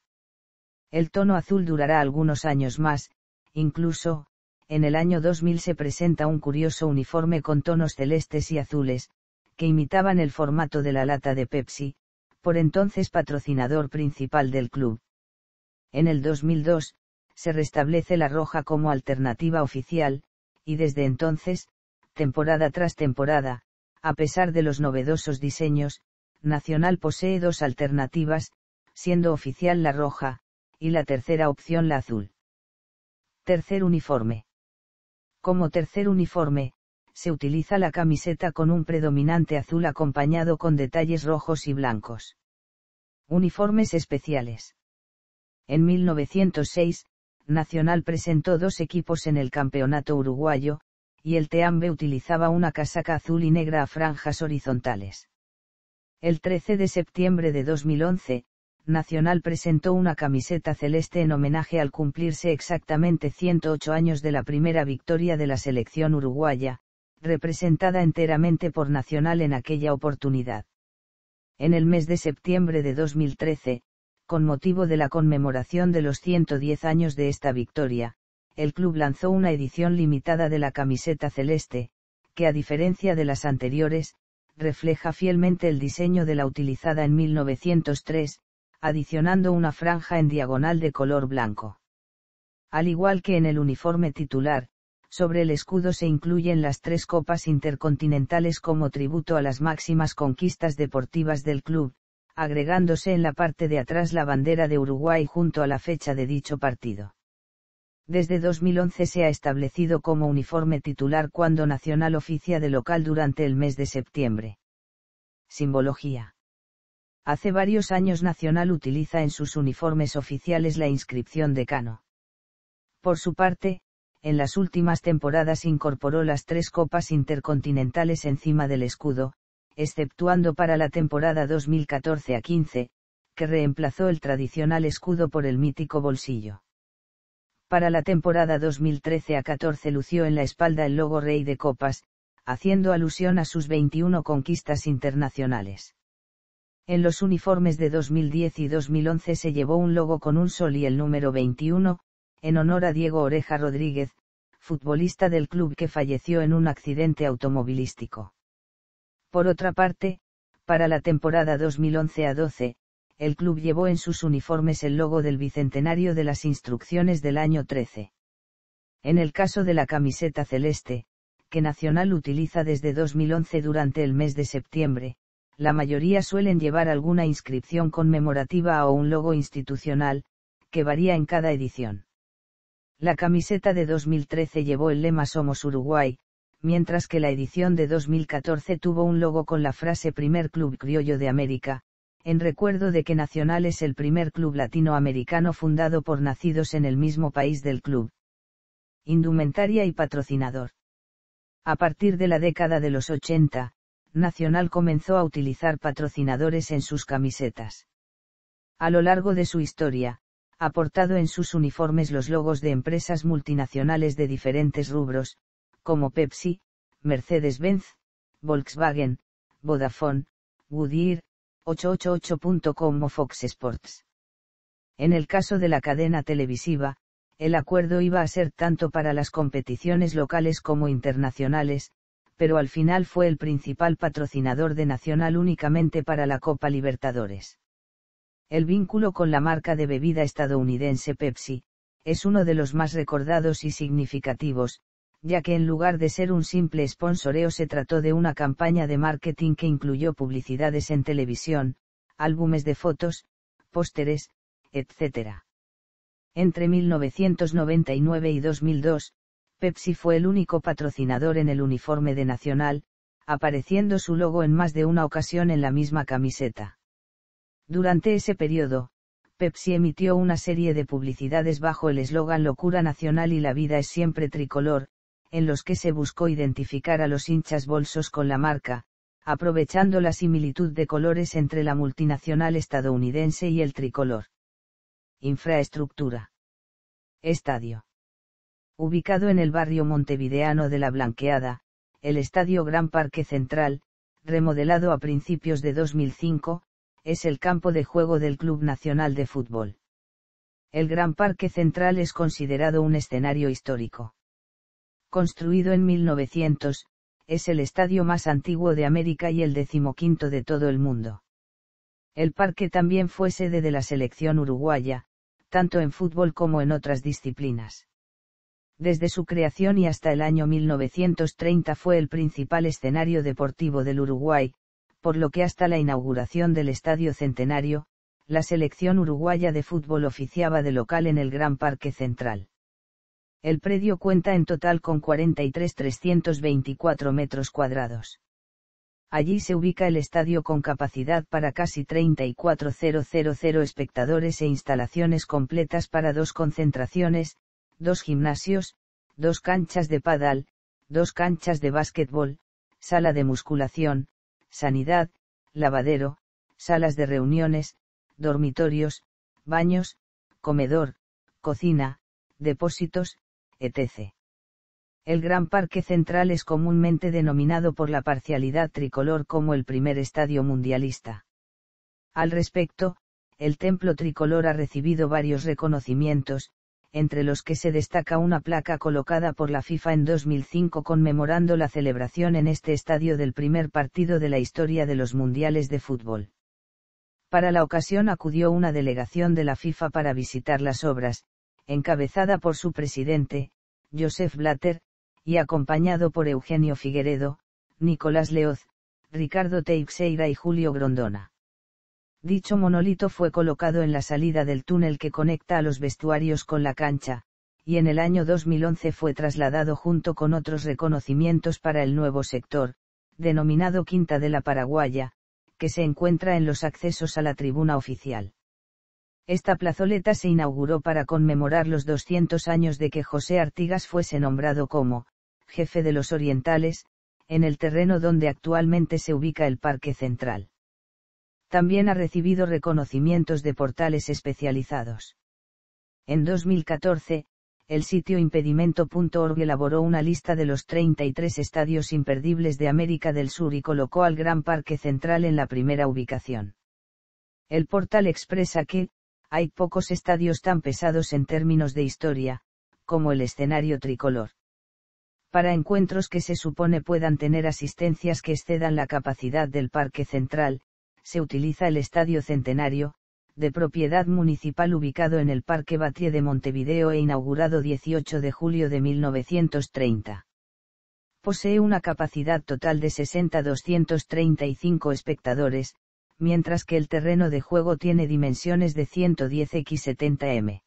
El tono azul durará algunos años más, Incluso, en el año 2000 se presenta un curioso uniforme con tonos celestes y azules, que imitaban el formato de la lata de Pepsi, por entonces patrocinador principal del club. En el 2002, se restablece la roja como alternativa oficial, y desde entonces, temporada tras temporada, a pesar de los novedosos diseños, Nacional posee dos alternativas, siendo oficial la roja, y la tercera opción la azul. Tercer uniforme. Como tercer uniforme, se utiliza la camiseta con un predominante azul acompañado con detalles rojos y blancos. Uniformes especiales. En 1906, Nacional presentó dos equipos en el campeonato uruguayo, y el Teambe utilizaba una casaca azul y negra a franjas horizontales. El 13 de septiembre de 2011, Nacional presentó una camiseta celeste en homenaje al cumplirse exactamente 108 años de la primera victoria de la selección uruguaya, representada enteramente por Nacional en aquella oportunidad. En el mes de septiembre de 2013, con motivo de la conmemoración de los 110 años de esta victoria, el club lanzó una edición limitada de la camiseta celeste, que a diferencia de las anteriores, refleja fielmente el diseño de la utilizada en 1903, adicionando una franja en diagonal de color blanco. Al igual que en el uniforme titular, sobre el escudo se incluyen las tres copas intercontinentales como tributo a las máximas conquistas deportivas del club, agregándose en la parte de atrás la bandera de Uruguay junto a la fecha de dicho partido. Desde 2011 se ha establecido como uniforme titular cuando Nacional oficia de local durante el mes de septiembre. Simbología hace varios años Nacional utiliza en sus uniformes oficiales la inscripción de Cano. Por su parte, en las últimas temporadas incorporó las tres copas intercontinentales encima del escudo, exceptuando para la temporada 2014 a 15, que reemplazó el tradicional escudo por el mítico bolsillo. Para la temporada 2013 a 14 lució en la espalda el logo Rey de Copas, haciendo alusión a sus 21 conquistas internacionales. En los uniformes de 2010 y 2011 se llevó un logo con un sol y el número 21, en honor a Diego Oreja Rodríguez, futbolista del club que falleció en un accidente automovilístico. Por otra parte, para la temporada 2011 a 12, el club llevó en sus uniformes el logo del bicentenario de las instrucciones del año 13. En el caso de la camiseta celeste, que Nacional utiliza desde 2011 durante el mes de septiembre, la mayoría suelen llevar alguna inscripción conmemorativa o un logo institucional, que varía en cada edición. La camiseta de 2013 llevó el lema Somos Uruguay, mientras que la edición de 2014 tuvo un logo con la frase Primer Club Criollo de América, en recuerdo de que Nacional es el primer club latinoamericano fundado por nacidos en el mismo país del club. Indumentaria y patrocinador. A partir de la década de los 80, Nacional comenzó a utilizar patrocinadores en sus camisetas. A lo largo de su historia, ha portado en sus uniformes los logos de empresas multinacionales de diferentes rubros, como Pepsi, Mercedes-Benz, Volkswagen, Vodafone, Goodyear, 888.com o Fox Sports. En el caso de la cadena televisiva, el acuerdo iba a ser tanto para las competiciones locales como internacionales, pero al final fue el principal patrocinador de Nacional únicamente para la Copa Libertadores. El vínculo con la marca de bebida estadounidense Pepsi, es uno de los más recordados y significativos, ya que en lugar de ser un simple sponsoreo se trató de una campaña de marketing que incluyó publicidades en televisión, álbumes de fotos, pósteres, etc. Entre 1999 y 2002, Pepsi fue el único patrocinador en el uniforme de Nacional, apareciendo su logo en más de una ocasión en la misma camiseta. Durante ese periodo, Pepsi emitió una serie de publicidades bajo el eslogan Locura Nacional y la vida es siempre tricolor, en los que se buscó identificar a los hinchas bolsos con la marca, aprovechando la similitud de colores entre la multinacional estadounidense y el tricolor. Infraestructura. Estadio ubicado en el barrio montevideano de La Blanqueada, el Estadio Gran Parque Central, remodelado a principios de 2005, es el campo de juego del Club Nacional de Fútbol. El Gran Parque Central es considerado un escenario histórico. Construido en 1900, es el estadio más antiguo de América y el decimoquinto de todo el mundo. El parque también fue sede de la selección uruguaya, tanto en fútbol como en otras disciplinas desde su creación y hasta el año 1930 fue el principal escenario deportivo del Uruguay, por lo que hasta la inauguración del Estadio Centenario, la selección uruguaya de fútbol oficiaba de local en el Gran Parque Central. El predio cuenta en total con 43.324 metros cuadrados. Allí se ubica el estadio con capacidad para casi 34.000 espectadores e instalaciones completas para dos concentraciones, dos gimnasios, dos canchas de padal, dos canchas de básquetbol, sala de musculación, sanidad, lavadero, salas de reuniones, dormitorios, baños, comedor, cocina, depósitos, etc. El Gran Parque Central es comúnmente denominado por la parcialidad tricolor como el primer estadio mundialista. Al respecto, el templo tricolor ha recibido varios reconocimientos, entre los que se destaca una placa colocada por la FIFA en 2005 conmemorando la celebración en este estadio del primer partido de la historia de los Mundiales de Fútbol. Para la ocasión acudió una delegación de la FIFA para visitar las obras, encabezada por su presidente, Joseph Blatter, y acompañado por Eugenio Figueredo, Nicolás Leoz, Ricardo Teixeira y Julio Grondona. Dicho monolito fue colocado en la salida del túnel que conecta a los vestuarios con la cancha, y en el año 2011 fue trasladado junto con otros reconocimientos para el nuevo sector, denominado Quinta de la Paraguaya, que se encuentra en los accesos a la tribuna oficial. Esta plazoleta se inauguró para conmemorar los 200 años de que José Artigas fuese nombrado como jefe de los orientales, en el terreno donde actualmente se ubica el Parque Central también ha recibido reconocimientos de portales especializados. En 2014, el sitio impedimento.org elaboró una lista de los 33 estadios imperdibles de América del Sur y colocó al Gran Parque Central en la primera ubicación. El portal expresa que, hay pocos estadios tan pesados en términos de historia, como el escenario tricolor. Para encuentros que se supone puedan tener asistencias que excedan la capacidad del Parque Central, se utiliza el Estadio Centenario, de propiedad municipal ubicado en el Parque Batlle de Montevideo e inaugurado 18 de julio de 1930. Posee una capacidad total de 60-235 espectadores, mientras que el terreno de juego tiene dimensiones de 110x70m.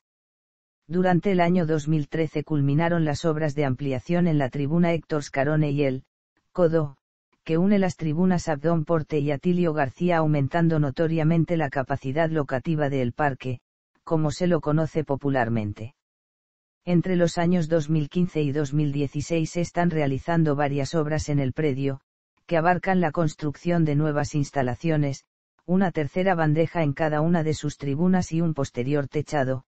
Durante el año 2013 culminaron las obras de ampliación en la tribuna Héctor Scarone y el Codo, que une las tribunas Abdón Porte y Atilio García aumentando notoriamente la capacidad locativa del parque, como se lo conoce popularmente. Entre los años 2015 y 2016 se están realizando varias obras en el predio, que abarcan la construcción de nuevas instalaciones, una tercera bandeja en cada una de sus tribunas y un posterior techado,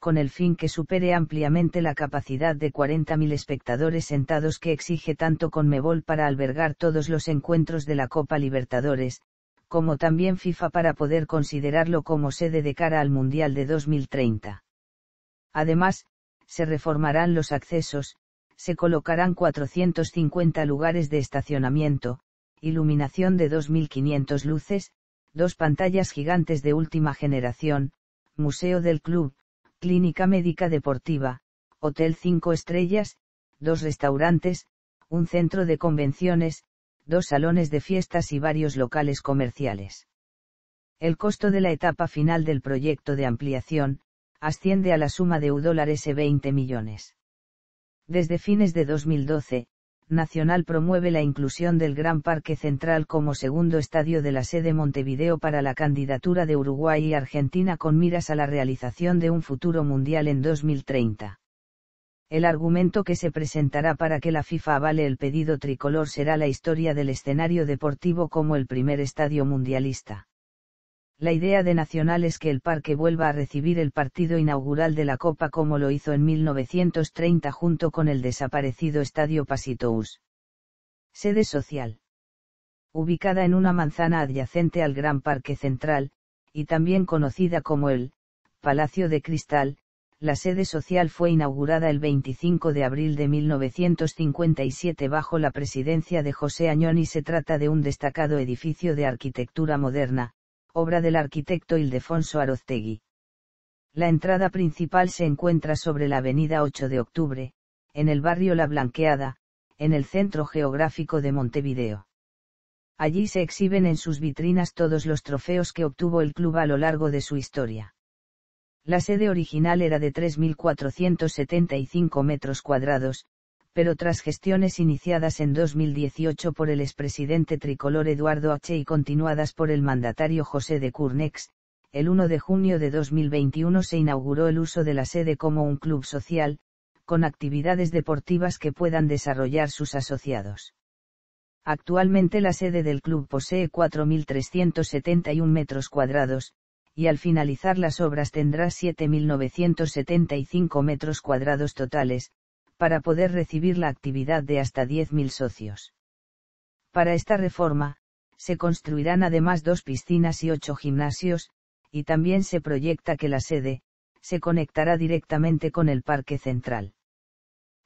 con el fin que supere ampliamente la capacidad de 40.000 espectadores sentados que exige tanto Conmebol para albergar todos los encuentros de la Copa Libertadores, como también FIFA para poder considerarlo como sede de cara al Mundial de 2030. Además, se reformarán los accesos, se colocarán 450 lugares de estacionamiento, iluminación de 2.500 luces, dos pantallas gigantes de última generación, museo del club, Clínica Médica Deportiva, Hotel 5 Estrellas, dos restaurantes, un centro de convenciones, dos salones de fiestas y varios locales comerciales. El costo de la etapa final del proyecto de ampliación, asciende a la suma de U 20 millones. Desde fines de 2012, Nacional promueve la inclusión del Gran Parque Central como segundo estadio de la sede Montevideo para la candidatura de Uruguay y Argentina con miras a la realización de un futuro mundial en 2030. El argumento que se presentará para que la FIFA avale el pedido tricolor será la historia del escenario deportivo como el primer estadio mundialista. La idea de Nacional es que el parque vuelva a recibir el partido inaugural de la Copa como lo hizo en 1930 junto con el desaparecido Estadio Pasitous. Sede social. Ubicada en una manzana adyacente al Gran Parque Central, y también conocida como el Palacio de Cristal, la sede social fue inaugurada el 25 de abril de 1957 bajo la presidencia de José Añón y se trata de un destacado edificio de arquitectura moderna, obra del arquitecto Ildefonso Aroztegui. La entrada principal se encuentra sobre la avenida 8 de Octubre, en el barrio La Blanqueada, en el centro geográfico de Montevideo. Allí se exhiben en sus vitrinas todos los trofeos que obtuvo el club a lo largo de su historia. La sede original era de 3.475 metros cuadrados, pero tras gestiones iniciadas en 2018 por el expresidente tricolor Eduardo H. y continuadas por el mandatario José de Curnex, el 1 de junio de 2021 se inauguró el uso de la sede como un club social, con actividades deportivas que puedan desarrollar sus asociados. Actualmente la sede del club posee 4.371 metros cuadrados, y al finalizar las obras tendrá 7.975 metros cuadrados totales, para poder recibir la actividad de hasta 10.000 socios. Para esta reforma, se construirán además dos piscinas y ocho gimnasios, y también se proyecta que la sede, se conectará directamente con el Parque Central.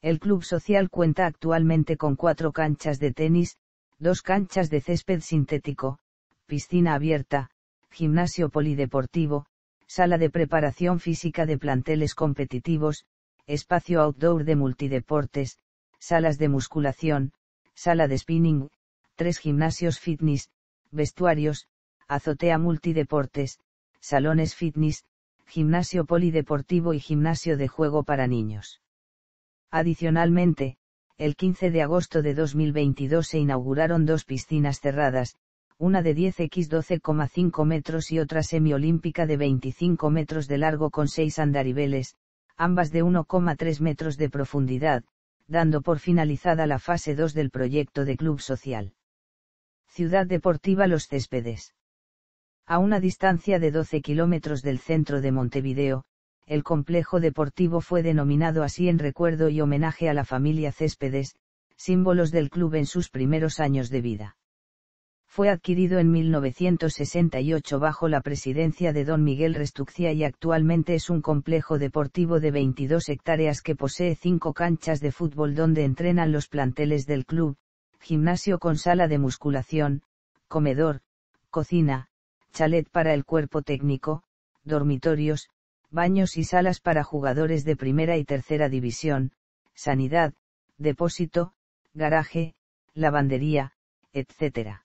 El Club Social cuenta actualmente con cuatro canchas de tenis, dos canchas de césped sintético, piscina abierta, gimnasio polideportivo, sala de preparación física de planteles competitivos, espacio outdoor de multideportes, salas de musculación, sala de spinning, tres gimnasios fitness, vestuarios, azotea multideportes, salones fitness, gimnasio polideportivo y gimnasio de juego para niños. Adicionalmente, el 15 de agosto de 2022 se inauguraron dos piscinas cerradas, una de 10x 12,5 metros y otra semiolímpica de 25 metros de largo con seis andaribeles, ambas de 1,3 metros de profundidad, dando por finalizada la fase 2 del proyecto de club social. Ciudad Deportiva Los Céspedes. A una distancia de 12 kilómetros del centro de Montevideo, el complejo deportivo fue denominado así en recuerdo y homenaje a la familia Céspedes, símbolos del club en sus primeros años de vida fue adquirido en 1968 bajo la presidencia de don Miguel Restuccia y actualmente es un complejo deportivo de 22 hectáreas que posee cinco canchas de fútbol donde entrenan los planteles del club, gimnasio con sala de musculación, comedor, cocina, chalet para el cuerpo técnico, dormitorios, baños y salas para jugadores de primera y tercera división, sanidad, depósito, garaje, lavandería, etc.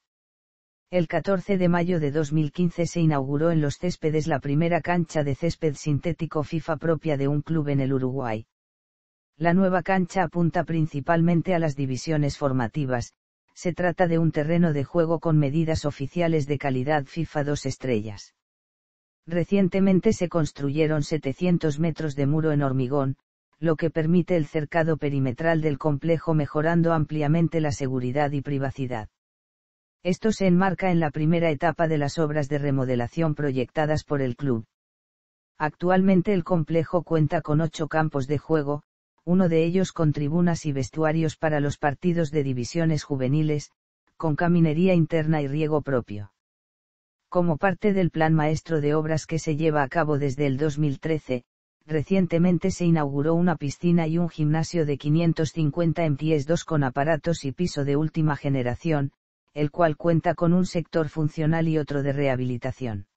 El 14 de mayo de 2015 se inauguró en los céspedes la primera cancha de césped sintético FIFA propia de un club en el Uruguay. La nueva cancha apunta principalmente a las divisiones formativas, se trata de un terreno de juego con medidas oficiales de calidad FIFA 2 estrellas. Recientemente se construyeron 700 metros de muro en hormigón, lo que permite el cercado perimetral del complejo mejorando ampliamente la seguridad y privacidad. Esto se enmarca en la primera etapa de las obras de remodelación proyectadas por el club. Actualmente el complejo cuenta con ocho campos de juego, uno de ellos con tribunas y vestuarios para los partidos de divisiones juveniles, con caminería interna y riego propio. Como parte del plan maestro de obras que se lleva a cabo desde el 2013, recientemente se inauguró una piscina y un gimnasio de 550 pies 2 con aparatos y piso de última generación, el cual cuenta con un sector funcional y otro de rehabilitación.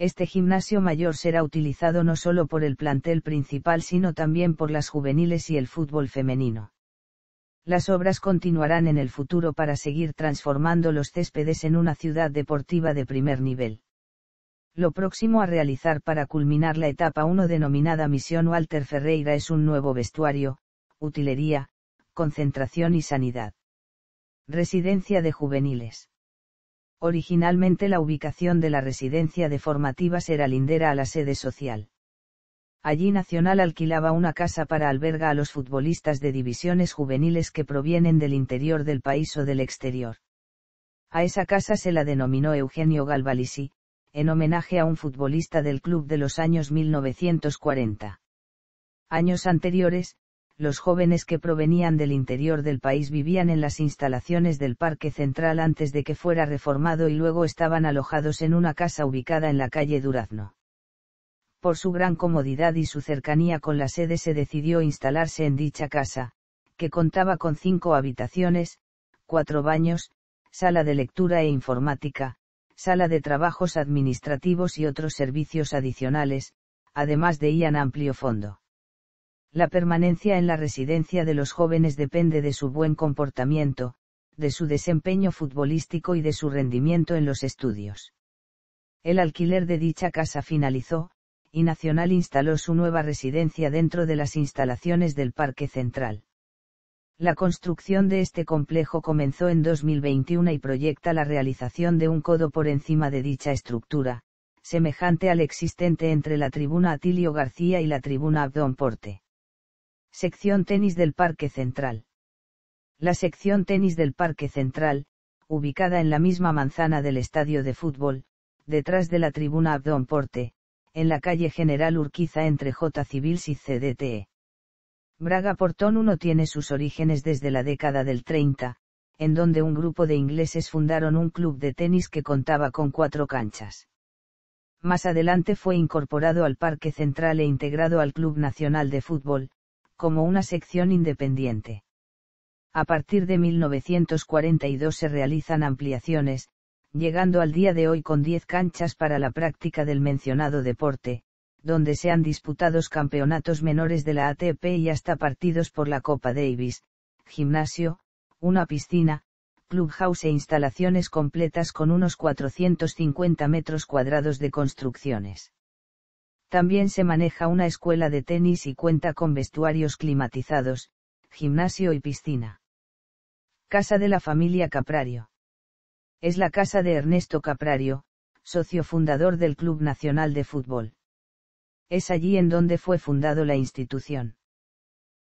Este gimnasio mayor será utilizado no solo por el plantel principal sino también por las juveniles y el fútbol femenino. Las obras continuarán en el futuro para seguir transformando los céspedes en una ciudad deportiva de primer nivel. Lo próximo a realizar para culminar la etapa 1 denominada Misión Walter Ferreira es un nuevo vestuario, utilería, concentración y sanidad. Residencia de juveniles. Originalmente la ubicación de la residencia de formativas era lindera a la sede social. Allí Nacional alquilaba una casa para alberga a los futbolistas de divisiones juveniles que provienen del interior del país o del exterior. A esa casa se la denominó Eugenio Galvalisi, en homenaje a un futbolista del club de los años 1940. Años anteriores, los jóvenes que provenían del interior del país vivían en las instalaciones del Parque Central antes de que fuera reformado y luego estaban alojados en una casa ubicada en la calle Durazno. Por su gran comodidad y su cercanía con la sede se decidió instalarse en dicha casa, que contaba con cinco habitaciones, cuatro baños, sala de lectura e informática, sala de trabajos administrativos y otros servicios adicionales, además de amplio fondo la permanencia en la residencia de los jóvenes depende de su buen comportamiento, de su desempeño futbolístico y de su rendimiento en los estudios. El alquiler de dicha casa finalizó, y Nacional instaló su nueva residencia dentro de las instalaciones del Parque Central. La construcción de este complejo comenzó en 2021 y proyecta la realización de un codo por encima de dicha estructura, semejante al existente entre la tribuna Atilio García y la tribuna Abdón Porte. Sección tenis del Parque Central. La sección tenis del Parque Central, ubicada en la misma manzana del estadio de fútbol, detrás de la tribuna Abdón Porte, en la calle General Urquiza entre J. Civils y CDTE. Braga Portón 1 tiene sus orígenes desde la década del 30, en donde un grupo de ingleses fundaron un club de tenis que contaba con cuatro canchas. Más adelante fue incorporado al Parque Central e integrado al Club Nacional de Fútbol, como una sección independiente. A partir de 1942 se realizan ampliaciones, llegando al día de hoy con 10 canchas para la práctica del mencionado deporte, donde se han disputado campeonatos menores de la ATP y hasta partidos por la Copa Davis, gimnasio, una piscina, clubhouse e instalaciones completas con unos 450 metros cuadrados de construcciones. También se maneja una escuela de tenis y cuenta con vestuarios climatizados, gimnasio y piscina. Casa de la familia Caprario. Es la casa de Ernesto Caprario, socio fundador del Club Nacional de Fútbol. Es allí en donde fue fundado la institución.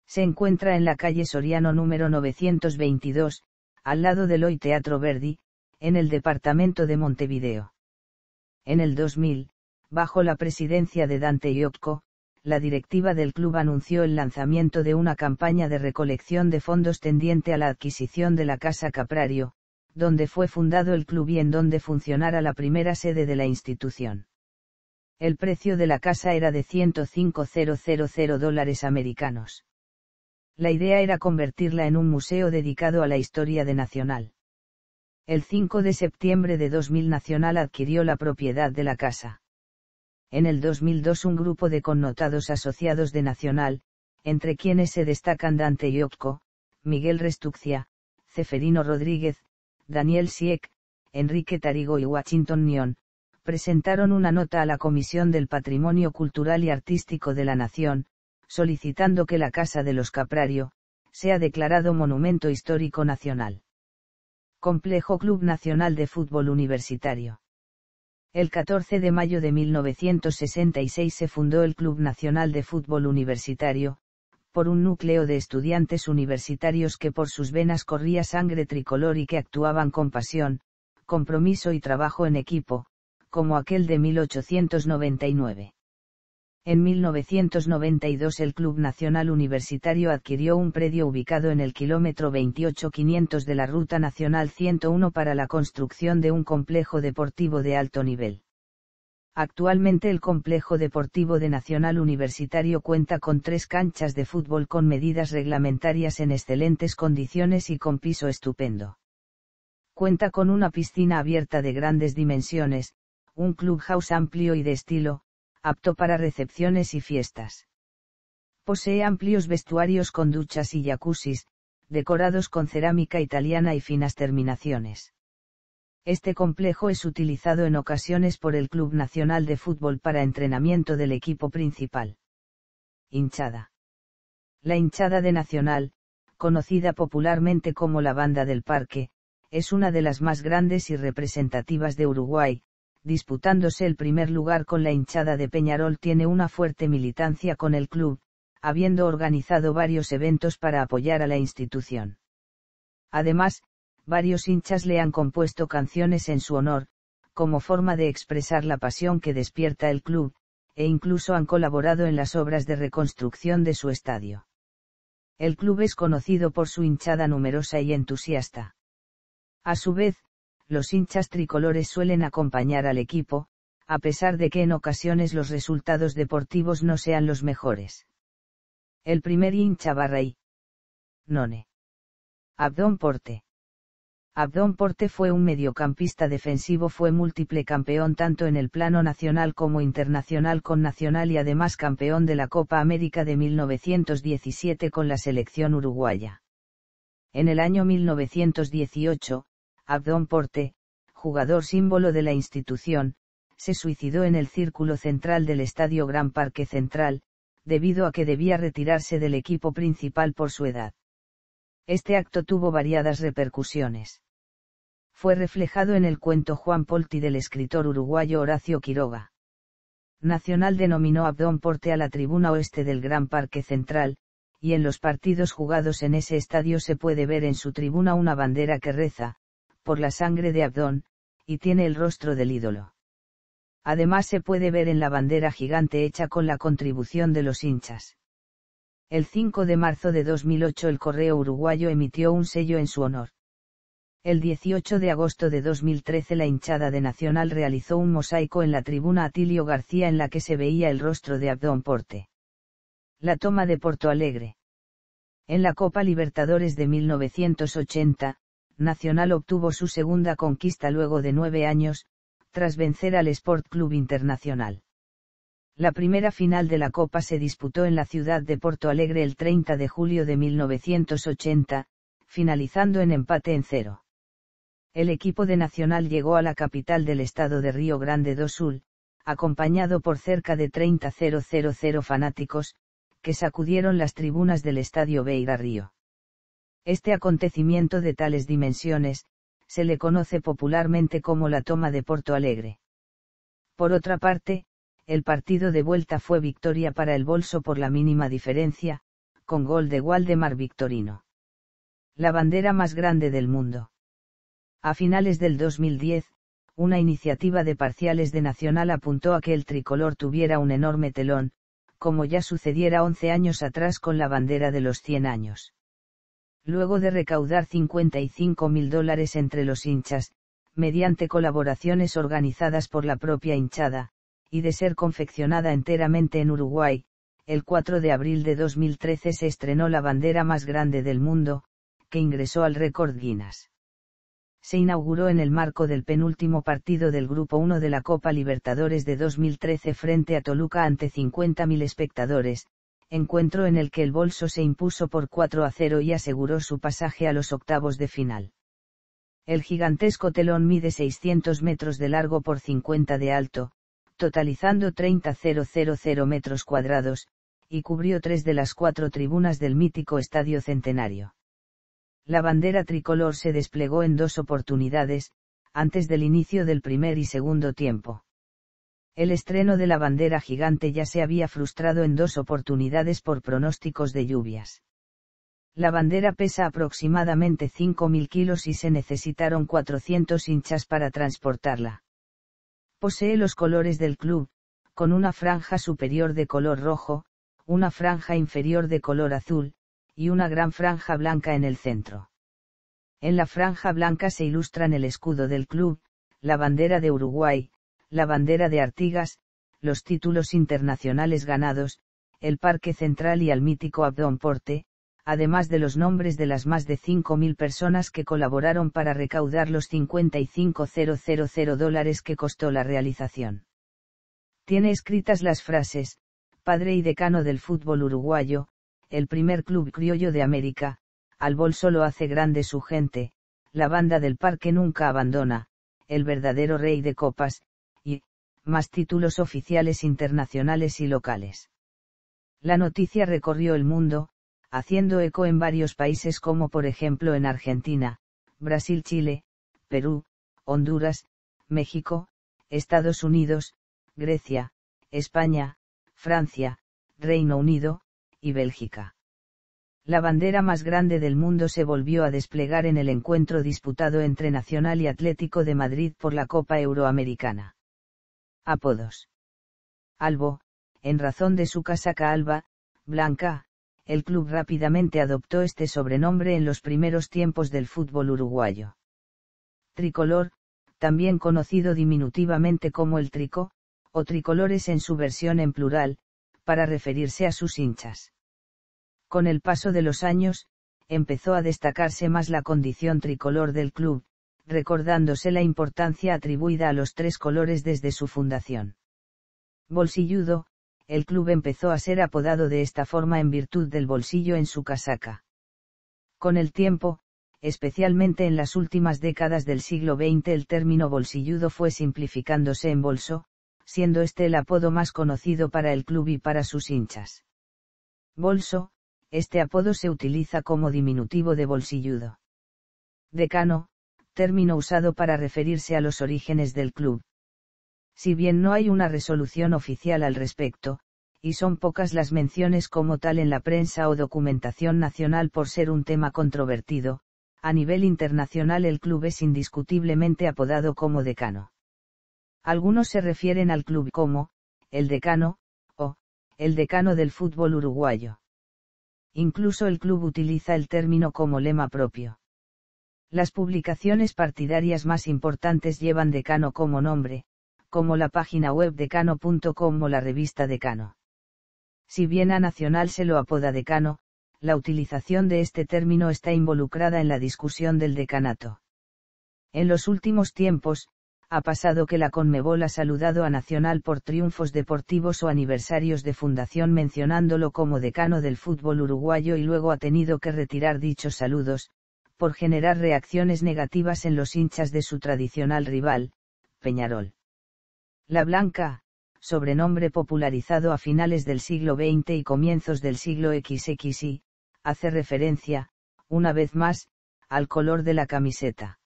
Se encuentra en la calle Soriano número 922, al lado del hoy Teatro Verdi, en el departamento de Montevideo. En el 2000, bajo la presidencia de Dante Iopco, la directiva del club anunció el lanzamiento de una campaña de recolección de fondos tendiente a la adquisición de la Casa Caprario, donde fue fundado el club y en donde funcionara la primera sede de la institución. El precio de la casa era de 105.000 dólares americanos. La idea era convertirla en un museo dedicado a la historia de Nacional. El 5 de septiembre de 2000 Nacional adquirió la propiedad de la casa en el 2002 un grupo de connotados asociados de Nacional, entre quienes se destacan Dante yopco, Miguel Restuccia, Ceferino Rodríguez, Daniel Sieck, Enrique Tarigo y Washington Nion, presentaron una nota a la Comisión del Patrimonio Cultural y Artístico de la Nación, solicitando que la Casa de los Caprario, sea declarado Monumento Histórico Nacional. Complejo Club Nacional de Fútbol Universitario. El 14 de mayo de 1966 se fundó el Club Nacional de Fútbol Universitario, por un núcleo de estudiantes universitarios que por sus venas corría sangre tricolor y que actuaban con pasión, compromiso y trabajo en equipo, como aquel de 1899. En 1992 el Club Nacional Universitario adquirió un predio ubicado en el kilómetro 28500 de la Ruta Nacional 101 para la construcción de un complejo deportivo de alto nivel. Actualmente el complejo deportivo de Nacional Universitario cuenta con tres canchas de fútbol con medidas reglamentarias en excelentes condiciones y con piso estupendo. Cuenta con una piscina abierta de grandes dimensiones, un clubhouse amplio y de estilo, apto para recepciones y fiestas. Posee amplios vestuarios con duchas y jacuzzis, decorados con cerámica italiana y finas terminaciones. Este complejo es utilizado en ocasiones por el Club Nacional de Fútbol para entrenamiento del equipo principal. Hinchada. La hinchada de Nacional, conocida popularmente como la Banda del Parque, es una de las más grandes y representativas de Uruguay, disputándose el primer lugar con la hinchada de Peñarol tiene una fuerte militancia con el club, habiendo organizado varios eventos para apoyar a la institución. Además, varios hinchas le han compuesto canciones en su honor, como forma de expresar la pasión que despierta el club, e incluso han colaborado en las obras de reconstrucción de su estadio. El club es conocido por su hinchada numerosa y entusiasta. A su vez, los hinchas tricolores suelen acompañar al equipo, a pesar de que en ocasiones los resultados deportivos no sean los mejores. El primer hincha barraí. None. Abdón Porte. Abdón Porte fue un mediocampista defensivo, fue múltiple campeón tanto en el plano nacional como internacional con Nacional y además campeón de la Copa América de 1917 con la selección uruguaya. En el año 1918, Abdón Porte, jugador símbolo de la institución, se suicidó en el círculo central del Estadio Gran Parque Central, debido a que debía retirarse del equipo principal por su edad. Este acto tuvo variadas repercusiones. Fue reflejado en el cuento Juan Polti del escritor uruguayo Horacio Quiroga. Nacional denominó Abdón Porte a la tribuna oeste del Gran Parque Central, y en los partidos jugados en ese estadio se puede ver en su tribuna una bandera que reza, por la sangre de Abdón, y tiene el rostro del ídolo. Además se puede ver en la bandera gigante hecha con la contribución de los hinchas. El 5 de marzo de 2008 el Correo Uruguayo emitió un sello en su honor. El 18 de agosto de 2013 la hinchada de Nacional realizó un mosaico en la tribuna Atilio García en la que se veía el rostro de Abdón Porte. La toma de Porto Alegre. En la Copa Libertadores de 1980, Nacional obtuvo su segunda conquista luego de nueve años, tras vencer al Sport Club Internacional. La primera final de la Copa se disputó en la ciudad de Porto Alegre el 30 de julio de 1980, finalizando en empate en cero. El equipo de Nacional llegó a la capital del estado de Río Grande do Sul, acompañado por cerca de 30.000 fanáticos, que sacudieron las tribunas del Estadio Beira Río. Este acontecimiento de tales dimensiones, se le conoce popularmente como la toma de Porto Alegre. Por otra parte, el partido de vuelta fue victoria para el bolso por la mínima diferencia, con gol de Waldemar Victorino. La bandera más grande del mundo. A finales del 2010, una iniciativa de parciales de Nacional apuntó a que el tricolor tuviera un enorme telón, como ya sucediera 11 años atrás con la bandera de los 100 años luego de recaudar 55 mil dólares entre los hinchas, mediante colaboraciones organizadas por la propia hinchada, y de ser confeccionada enteramente en Uruguay, el 4 de abril de 2013 se estrenó la bandera más grande del mundo, que ingresó al récord Guinness. Se inauguró en el marco del penúltimo partido del Grupo 1 de la Copa Libertadores de 2013 frente a Toluca ante 50.000 espectadores, encuentro en el que el bolso se impuso por 4 a 0 y aseguró su pasaje a los octavos de final. El gigantesco telón mide 600 metros de largo por 50 de alto, totalizando 30.000 metros cuadrados, y cubrió tres de las cuatro tribunas del mítico Estadio Centenario. La bandera tricolor se desplegó en dos oportunidades, antes del inicio del primer y segundo tiempo. El estreno de la bandera gigante ya se había frustrado en dos oportunidades por pronósticos de lluvias. La bandera pesa aproximadamente 5.000 kilos y se necesitaron 400 hinchas para transportarla. Posee los colores del club, con una franja superior de color rojo, una franja inferior de color azul, y una gran franja blanca en el centro. En la franja blanca se ilustran el escudo del club, la bandera de Uruguay, la bandera de Artigas, los títulos internacionales ganados, el Parque Central y al mítico Abdón Porte, además de los nombres de las más de 5.000 personas que colaboraron para recaudar los 55.000 dólares que costó la realización. Tiene escritas las frases, padre y decano del fútbol uruguayo, el primer club criollo de América, al bol solo hace grande su gente, la banda del parque nunca abandona, el verdadero rey de copas, más títulos oficiales internacionales y locales. La noticia recorrió el mundo, haciendo eco en varios países como por ejemplo en Argentina, Brasil, Chile, Perú, Honduras, México, Estados Unidos, Grecia, España, Francia, Reino Unido, y Bélgica. La bandera más grande del mundo se volvió a desplegar en el encuentro disputado entre Nacional y Atlético de Madrid por la Copa Euroamericana. Apodos. Albo, en razón de su casaca alba, blanca, el club rápidamente adoptó este sobrenombre en los primeros tiempos del fútbol uruguayo. Tricolor, también conocido diminutivamente como el trico, o tricolores en su versión en plural, para referirse a sus hinchas. Con el paso de los años, empezó a destacarse más la condición tricolor del club, recordándose la importancia atribuida a los tres colores desde su fundación. Bolsilludo, el club empezó a ser apodado de esta forma en virtud del bolsillo en su casaca. Con el tiempo, especialmente en las últimas décadas del siglo XX el término bolsilludo fue simplificándose en bolso, siendo este el apodo más conocido para el club y para sus hinchas. Bolso, este apodo se utiliza como diminutivo de bolsilludo. Decano, término usado para referirse a los orígenes del club. Si bien no hay una resolución oficial al respecto, y son pocas las menciones como tal en la prensa o documentación nacional por ser un tema controvertido, a nivel internacional el club es indiscutiblemente apodado como decano. Algunos se refieren al club como, el decano, o, el decano del fútbol uruguayo. Incluso el club utiliza el término como lema propio. Las publicaciones partidarias más importantes llevan Decano como nombre, como la página web decano.com o la revista Decano. Si bien a Nacional se lo apoda Decano, la utilización de este término está involucrada en la discusión del decanato. En los últimos tiempos, ha pasado que la Conmebol ha saludado a Nacional por triunfos deportivos o aniversarios de fundación mencionándolo como decano del fútbol uruguayo y luego ha tenido que retirar dichos saludos, por generar reacciones negativas en los hinchas de su tradicional rival, Peñarol. La Blanca, sobrenombre popularizado a finales del siglo XX y comienzos del siglo XXI, hace referencia, una vez más, al color de la camiseta.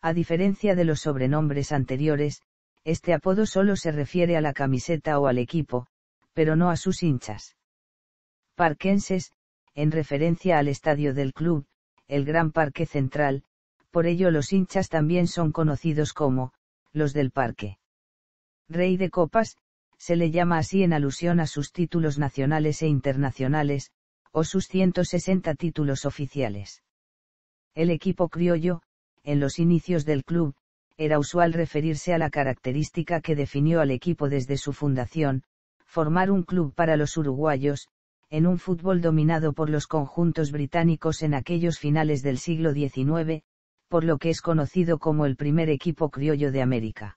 A diferencia de los sobrenombres anteriores, este apodo solo se refiere a la camiseta o al equipo, pero no a sus hinchas. Parquenses, en referencia al estadio del club, el Gran Parque Central, por ello los hinchas también son conocidos como, los del parque. Rey de Copas, se le llama así en alusión a sus títulos nacionales e internacionales, o sus 160 títulos oficiales. El equipo criollo, en los inicios del club, era usual referirse a la característica que definió al equipo desde su fundación, formar un club para los uruguayos, en un fútbol dominado por los conjuntos británicos en aquellos finales del siglo XIX, por lo que es conocido como el primer equipo criollo de América.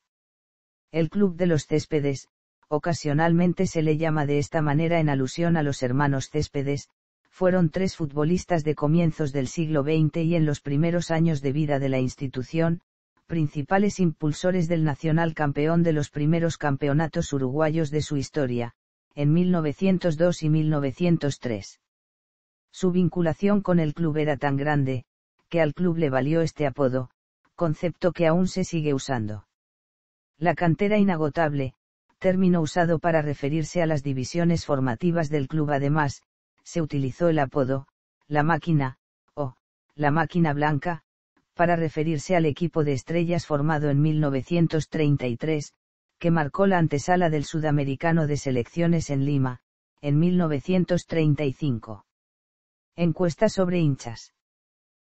El Club de los Céspedes, ocasionalmente se le llama de esta manera en alusión a los hermanos Céspedes, fueron tres futbolistas de comienzos del siglo XX y en los primeros años de vida de la institución, principales impulsores del nacional campeón de los primeros campeonatos uruguayos de su historia, en 1902 y 1903. Su vinculación con el club era tan grande, que al club le valió este apodo, concepto que aún se sigue usando. La cantera inagotable, término usado para referirse a las divisiones formativas del club además, se utilizó el apodo, la máquina, o, la máquina blanca, para referirse al equipo de estrellas formado en 1933, que marcó la antesala del Sudamericano de Selecciones en Lima, en 1935. Encuesta sobre hinchas.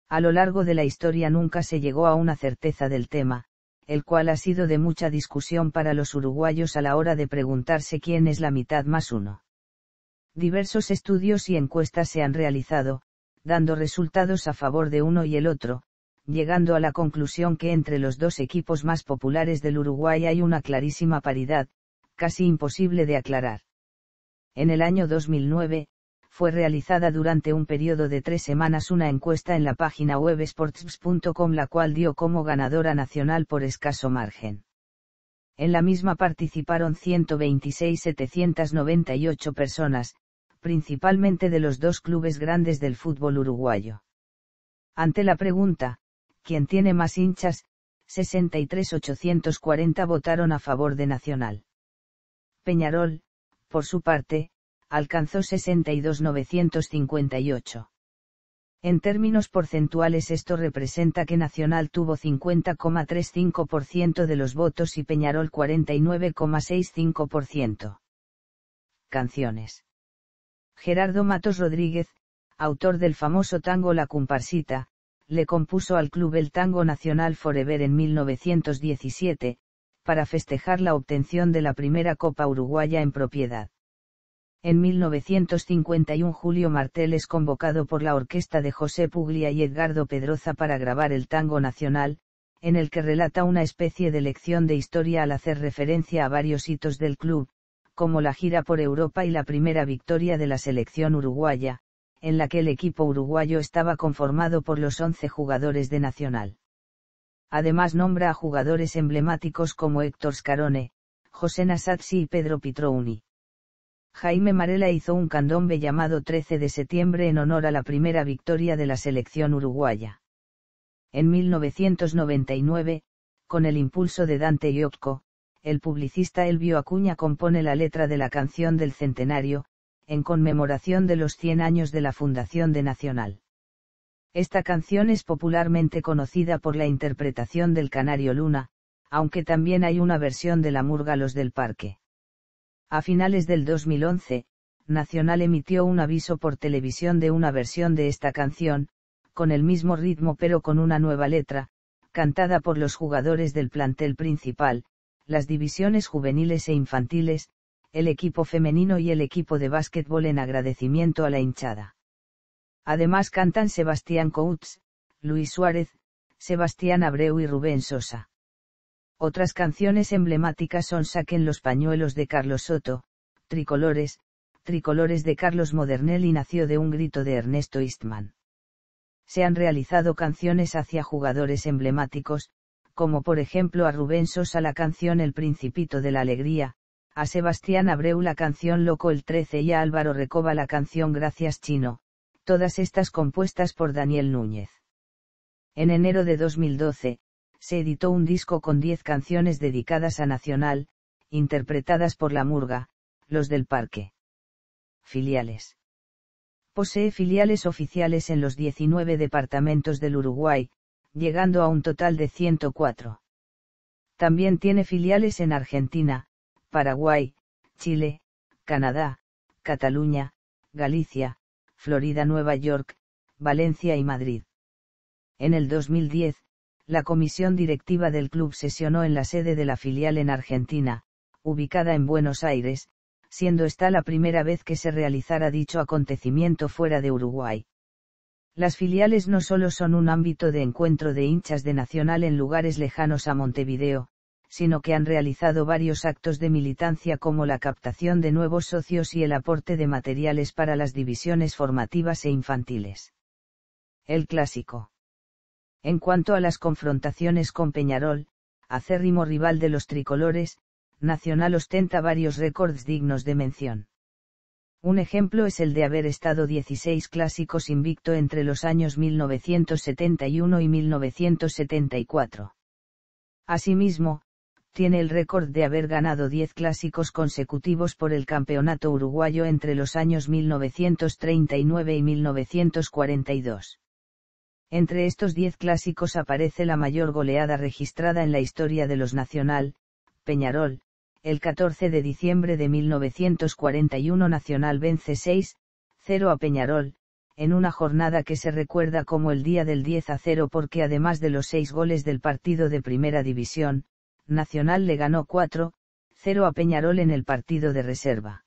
A lo largo de la historia nunca se llegó a una certeza del tema, el cual ha sido de mucha discusión para los uruguayos a la hora de preguntarse quién es la mitad más uno. Diversos estudios y encuestas se han realizado, dando resultados a favor de uno y el otro, llegando a la conclusión que entre los dos equipos más populares del Uruguay hay una clarísima paridad, casi imposible de aclarar. En el año 2009, fue realizada durante un periodo de tres semanas una encuesta en la página web sports.com la cual dio como ganadora nacional por escaso margen. En la misma participaron 126.798 personas, principalmente de los dos clubes grandes del fútbol uruguayo. Ante la pregunta, quien tiene más hinchas, 63.840 votaron a favor de Nacional. Peñarol, por su parte, alcanzó 62.958. En términos porcentuales esto representa que Nacional tuvo 50,35% de los votos y Peñarol 49,65%. Canciones. Gerardo Matos Rodríguez, autor del famoso tango La Comparsita, le compuso al club el Tango Nacional Forever en 1917, para festejar la obtención de la primera Copa Uruguaya en propiedad. En 1951 Julio Martel es convocado por la orquesta de José Puglia y Edgardo Pedroza para grabar el Tango Nacional, en el que relata una especie de lección de historia al hacer referencia a varios hitos del club, como la gira por Europa y la primera victoria de la selección uruguaya, en la que el equipo uruguayo estaba conformado por los 11 jugadores de Nacional. Además nombra a jugadores emblemáticos como Héctor Scarone, José Nasazzi y Pedro Pitrouni. Jaime Marela hizo un candombe llamado 13 de septiembre en honor a la primera victoria de la selección uruguaya. En 1999, con el impulso de Dante Iotko, el publicista Elvio Acuña compone la letra de la canción del centenario, en conmemoración de los 100 años de la fundación de Nacional. Esta canción es popularmente conocida por la interpretación del Canario Luna, aunque también hay una versión de la murga del Parque. A finales del 2011, Nacional emitió un aviso por televisión de una versión de esta canción, con el mismo ritmo pero con una nueva letra, cantada por los jugadores del plantel principal, las divisiones juveniles e infantiles, el equipo femenino y el equipo de básquetbol en agradecimiento a la hinchada. Además cantan Sebastián Coutts, Luis Suárez, Sebastián Abreu y Rubén Sosa. Otras canciones emblemáticas son Saquen los pañuelos de Carlos Soto, Tricolores, Tricolores de Carlos Modernel y nació de un grito de Ernesto Eastman. Se han realizado canciones hacia jugadores emblemáticos, como por ejemplo a Rubén Sosa la canción El Principito de la Alegría, a Sebastián Abreu la canción Loco el 13 y a Álvaro Recoba la canción Gracias Chino, todas estas compuestas por Daniel Núñez. En enero de 2012, se editó un disco con 10 canciones dedicadas a Nacional, interpretadas por La Murga, los del parque. Filiales. Posee filiales oficiales en los 19 departamentos del Uruguay, llegando a un total de 104. También tiene filiales en Argentina, Paraguay, Chile, Canadá, Cataluña, Galicia, Florida, Nueva York, Valencia y Madrid. En el 2010, la comisión directiva del club sesionó en la sede de la filial en Argentina, ubicada en Buenos Aires, siendo esta la primera vez que se realizara dicho acontecimiento fuera de Uruguay. Las filiales no solo son un ámbito de encuentro de hinchas de Nacional en lugares lejanos a Montevideo, sino que han realizado varios actos de militancia como la captación de nuevos socios y el aporte de materiales para las divisiones formativas e infantiles. El clásico. En cuanto a las confrontaciones con Peñarol, acérrimo rival de los tricolores, Nacional ostenta varios récords dignos de mención. Un ejemplo es el de haber estado 16 clásicos invicto entre los años 1971 y 1974. Asimismo, tiene el récord de haber ganado 10 clásicos consecutivos por el campeonato uruguayo entre los años 1939 y 1942. Entre estos 10 clásicos aparece la mayor goleada registrada en la historia de los Nacional, Peñarol, el 14 de diciembre de 1941 Nacional vence 6-0 a Peñarol, en una jornada que se recuerda como el día del 10 a 0 porque además de los seis goles del partido de primera división, Nacional le ganó 4, 0 a Peñarol en el partido de reserva.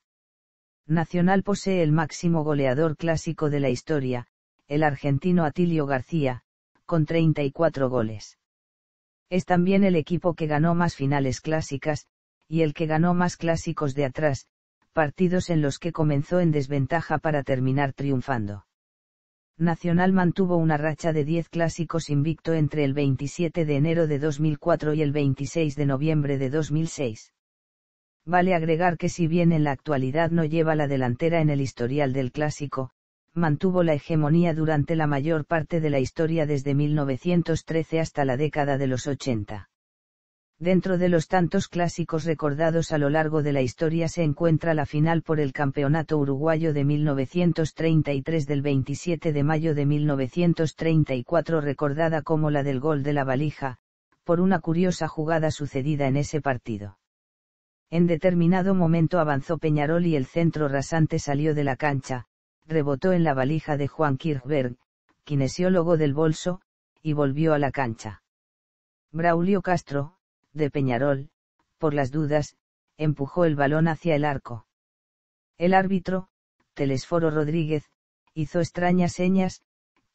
Nacional posee el máximo goleador clásico de la historia, el argentino Atilio García, con 34 goles. Es también el equipo que ganó más finales clásicas, y el que ganó más clásicos de atrás, partidos en los que comenzó en desventaja para terminar triunfando. Nacional mantuvo una racha de 10 clásicos invicto entre el 27 de enero de 2004 y el 26 de noviembre de 2006. Vale agregar que si bien en la actualidad no lleva la delantera en el historial del clásico, mantuvo la hegemonía durante la mayor parte de la historia desde 1913 hasta la década de los 80. Dentro de los tantos clásicos recordados a lo largo de la historia se encuentra la final por el Campeonato Uruguayo de 1933 del 27 de mayo de 1934 recordada como la del gol de la valija, por una curiosa jugada sucedida en ese partido. En determinado momento avanzó Peñarol y el centro rasante salió de la cancha, rebotó en la valija de Juan Kirchberg, kinesiólogo del bolso, y volvió a la cancha. Braulio Castro, de Peñarol, por las dudas, empujó el balón hacia el arco. El árbitro, Telesforo Rodríguez, hizo extrañas señas,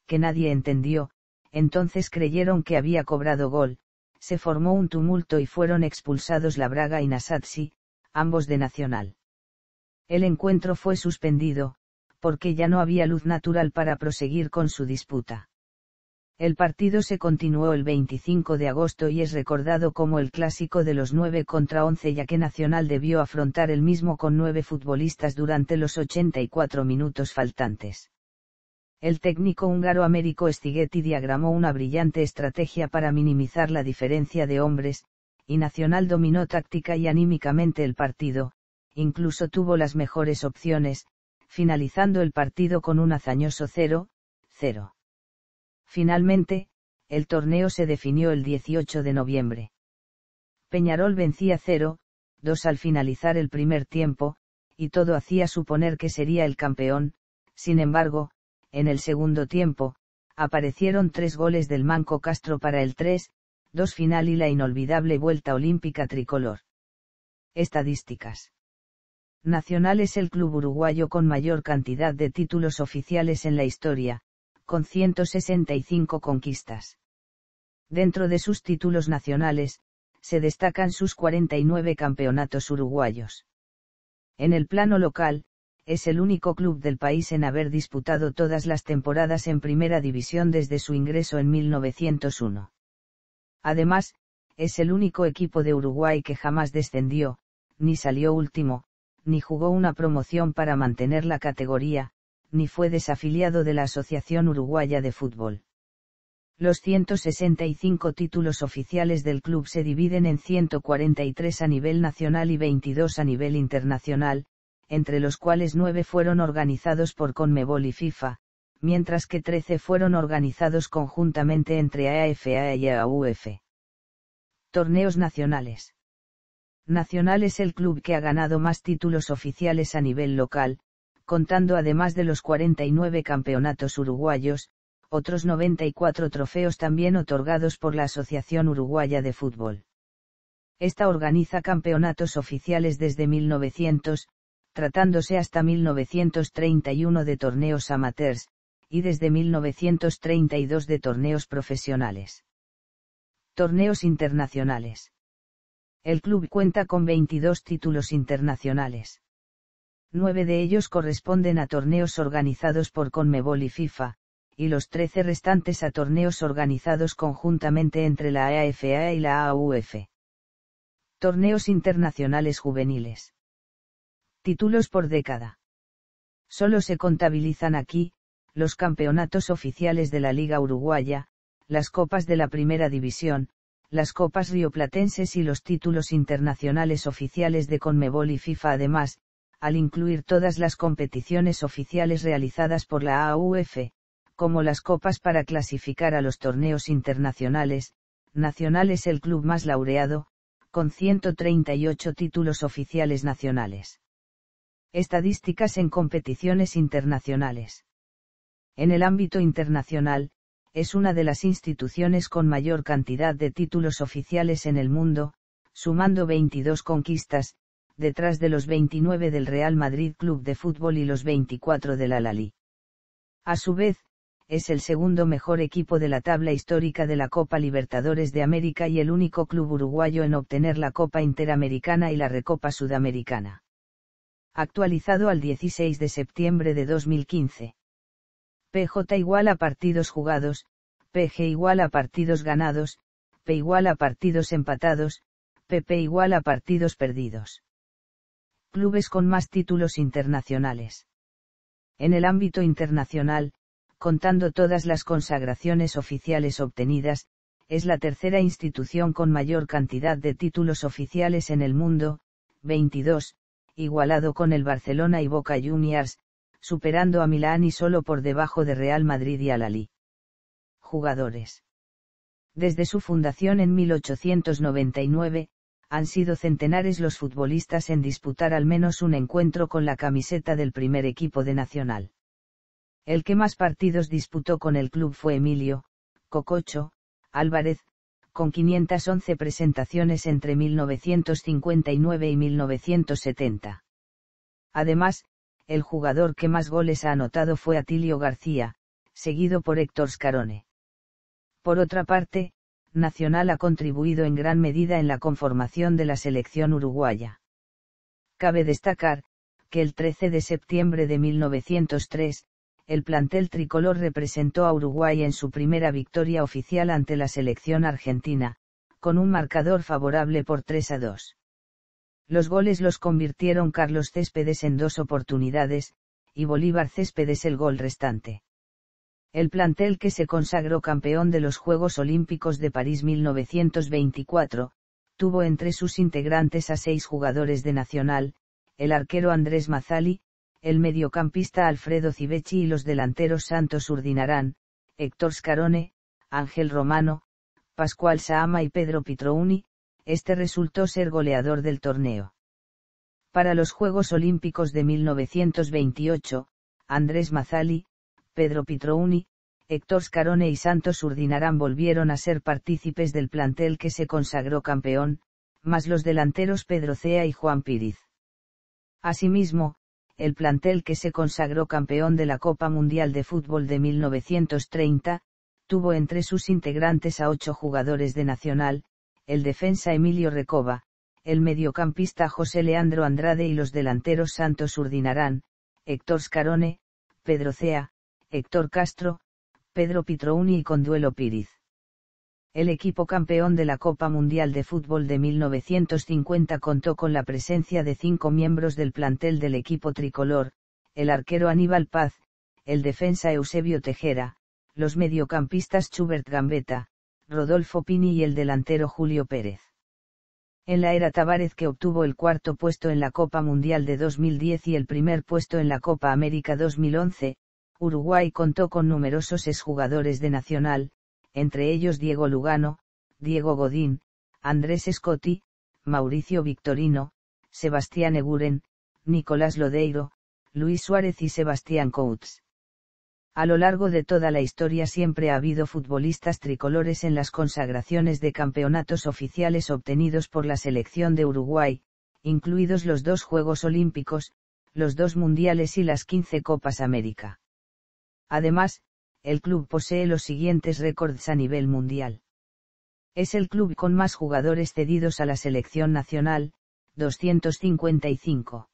que nadie entendió, entonces creyeron que había cobrado gol, se formó un tumulto y fueron expulsados Labraga y Nasazzi, ambos de Nacional. El encuentro fue suspendido, porque ya no había luz natural para proseguir con su disputa. El partido se continuó el 25 de agosto y es recordado como el clásico de los 9 contra 11 ya que Nacional debió afrontar el mismo con nueve futbolistas durante los 84 minutos faltantes. El técnico húngaro Américo Stighetti diagramó una brillante estrategia para minimizar la diferencia de hombres, y Nacional dominó táctica y anímicamente el partido, incluso tuvo las mejores opciones, finalizando el partido con un hazañoso 0-0. Finalmente, el torneo se definió el 18 de noviembre. Peñarol vencía 0, 2 al finalizar el primer tiempo, y todo hacía suponer que sería el campeón, sin embargo, en el segundo tiempo, aparecieron tres goles del Manco Castro para el 3, 2 final y la inolvidable vuelta olímpica tricolor. Estadísticas. Nacional es el club uruguayo con mayor cantidad de títulos oficiales en la historia, con 165 conquistas. Dentro de sus títulos nacionales, se destacan sus 49 campeonatos uruguayos. En el plano local, es el único club del país en haber disputado todas las temporadas en primera división desde su ingreso en 1901. Además, es el único equipo de Uruguay que jamás descendió, ni salió último, ni jugó una promoción para mantener la categoría, ni fue desafiliado de la Asociación Uruguaya de Fútbol. Los 165 títulos oficiales del club se dividen en 143 a nivel nacional y 22 a nivel internacional, entre los cuales 9 fueron organizados por Conmebol y FIFA, mientras que 13 fueron organizados conjuntamente entre AFA y AUF. Torneos nacionales. Nacional es el club que ha ganado más títulos oficiales a nivel local, contando además de los 49 campeonatos uruguayos, otros 94 trofeos también otorgados por la Asociación Uruguaya de Fútbol. Esta organiza campeonatos oficiales desde 1900, tratándose hasta 1931 de torneos amateurs, y desde 1932 de torneos profesionales. Torneos internacionales. El club cuenta con 22 títulos internacionales nueve de ellos corresponden a torneos organizados por Conmebol y FIFA, y los trece restantes a torneos organizados conjuntamente entre la AFA y la AUF. Torneos internacionales juveniles. Títulos por década. Solo se contabilizan aquí, los campeonatos oficiales de la Liga Uruguaya, las copas de la Primera División, las copas rioplatenses y los títulos internacionales oficiales de Conmebol y FIFA además, al incluir todas las competiciones oficiales realizadas por la AUF, como las copas para clasificar a los torneos internacionales, Nacional es el club más laureado, con 138 títulos oficiales nacionales. Estadísticas en competiciones internacionales. En el ámbito internacional, es una de las instituciones con mayor cantidad de títulos oficiales en el mundo, sumando 22 conquistas, detrás de los 29 del Real Madrid Club de Fútbol y los 24 del Alali. A su vez, es el segundo mejor equipo de la tabla histórica de la Copa Libertadores de América y el único club uruguayo en obtener la Copa Interamericana y la Recopa Sudamericana. Actualizado al 16 de septiembre de 2015. PJ igual a partidos jugados, PG igual a partidos ganados, P igual a partidos empatados, PP igual a partidos perdidos clubes con más títulos internacionales. En el ámbito internacional, contando todas las consagraciones oficiales obtenidas, es la tercera institución con mayor cantidad de títulos oficiales en el mundo, 22, igualado con el Barcelona y Boca Juniors, superando a Milán y solo por debajo de Real Madrid y al Jugadores. Desde su fundación en 1899, han sido centenares los futbolistas en disputar al menos un encuentro con la camiseta del primer equipo de Nacional. El que más partidos disputó con el club fue Emilio, Cococho, Álvarez, con 511 presentaciones entre 1959 y 1970. Además, el jugador que más goles ha anotado fue Atilio García, seguido por Héctor Scarone. Por otra parte, nacional ha contribuido en gran medida en la conformación de la selección uruguaya. Cabe destacar, que el 13 de septiembre de 1903, el plantel tricolor representó a Uruguay en su primera victoria oficial ante la selección argentina, con un marcador favorable por 3 a 2. Los goles los convirtieron Carlos Céspedes en dos oportunidades, y Bolívar Céspedes el gol restante el plantel que se consagró campeón de los Juegos Olímpicos de París 1924, tuvo entre sus integrantes a seis jugadores de Nacional, el arquero Andrés Mazali, el mediocampista Alfredo Civechi y los delanteros Santos Urdinarán, Héctor Scarone, Ángel Romano, Pascual Saama y Pedro Pitrouni, este resultó ser goleador del torneo. Para los Juegos Olímpicos de 1928, Andrés Mazali, Pedro Pitrouni, Héctor Scarone y Santos Urdinarán volvieron a ser partícipes del plantel que se consagró campeón, más los delanteros Pedro Cea y Juan Píriz. Asimismo, el plantel que se consagró campeón de la Copa Mundial de Fútbol de 1930, tuvo entre sus integrantes a ocho jugadores de Nacional, el defensa Emilio Recoba, el mediocampista José Leandro Andrade y los delanteros Santos Urdinarán, Héctor Scarone, Pedro Cea, Héctor Castro, Pedro Pitrouni y Conduelo Píriz. El equipo campeón de la Copa Mundial de Fútbol de 1950 contó con la presencia de cinco miembros del plantel del equipo tricolor, el arquero Aníbal Paz, el defensa Eusebio Tejera, los mediocampistas Schubert Gambetta, Rodolfo Pini y el delantero Julio Pérez. En la era Tavares que obtuvo el cuarto puesto en la Copa Mundial de 2010 y el primer puesto en la Copa América 2011, Uruguay contó con numerosos exjugadores de Nacional, entre ellos Diego Lugano, Diego Godín, Andrés Scotti, Mauricio Victorino, Sebastián Eguren, Nicolás Lodeiro, Luis Suárez y Sebastián Coutts. A lo largo de toda la historia siempre ha habido futbolistas tricolores en las consagraciones de campeonatos oficiales obtenidos por la selección de Uruguay, incluidos los dos Juegos Olímpicos, los dos Mundiales y las 15 Copas América. Además, el club posee los siguientes récords a nivel mundial. Es el club con más jugadores cedidos a la selección nacional, 255.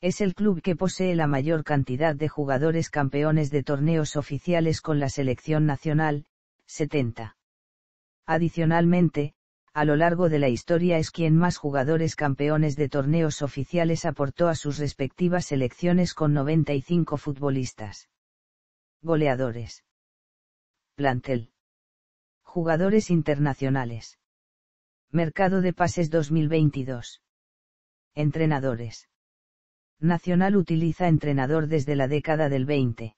Es el club que posee la mayor cantidad de jugadores campeones de torneos oficiales con la selección nacional, 70. Adicionalmente, a lo largo de la historia es quien más jugadores campeones de torneos oficiales aportó a sus respectivas selecciones con 95 futbolistas. Goleadores. Plantel. Jugadores internacionales. Mercado de pases 2022. Entrenadores. Nacional utiliza entrenador desde la década del 20.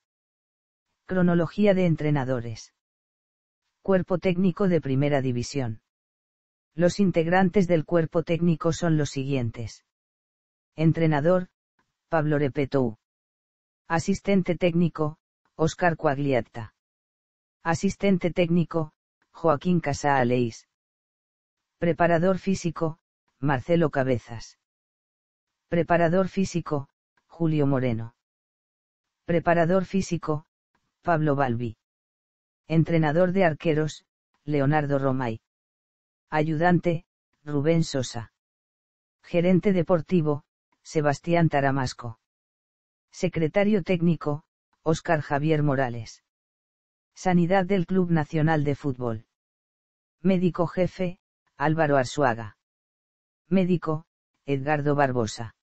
Cronología de entrenadores. Cuerpo técnico de primera división. Los integrantes del cuerpo técnico son los siguientes. Entrenador, Pablo Repetou. Asistente técnico, Oscar Coagliatta. Asistente técnico, Joaquín Casa Aleis. Preparador físico, Marcelo Cabezas. Preparador físico, Julio Moreno. Preparador físico, Pablo Balbi. Entrenador de arqueros, Leonardo Romay. Ayudante, Rubén Sosa. Gerente deportivo, Sebastián Taramasco. Secretario técnico, Óscar Javier Morales. Sanidad del Club Nacional de Fútbol. Médico jefe, Álvaro Arzuaga. Médico, Edgardo Barbosa.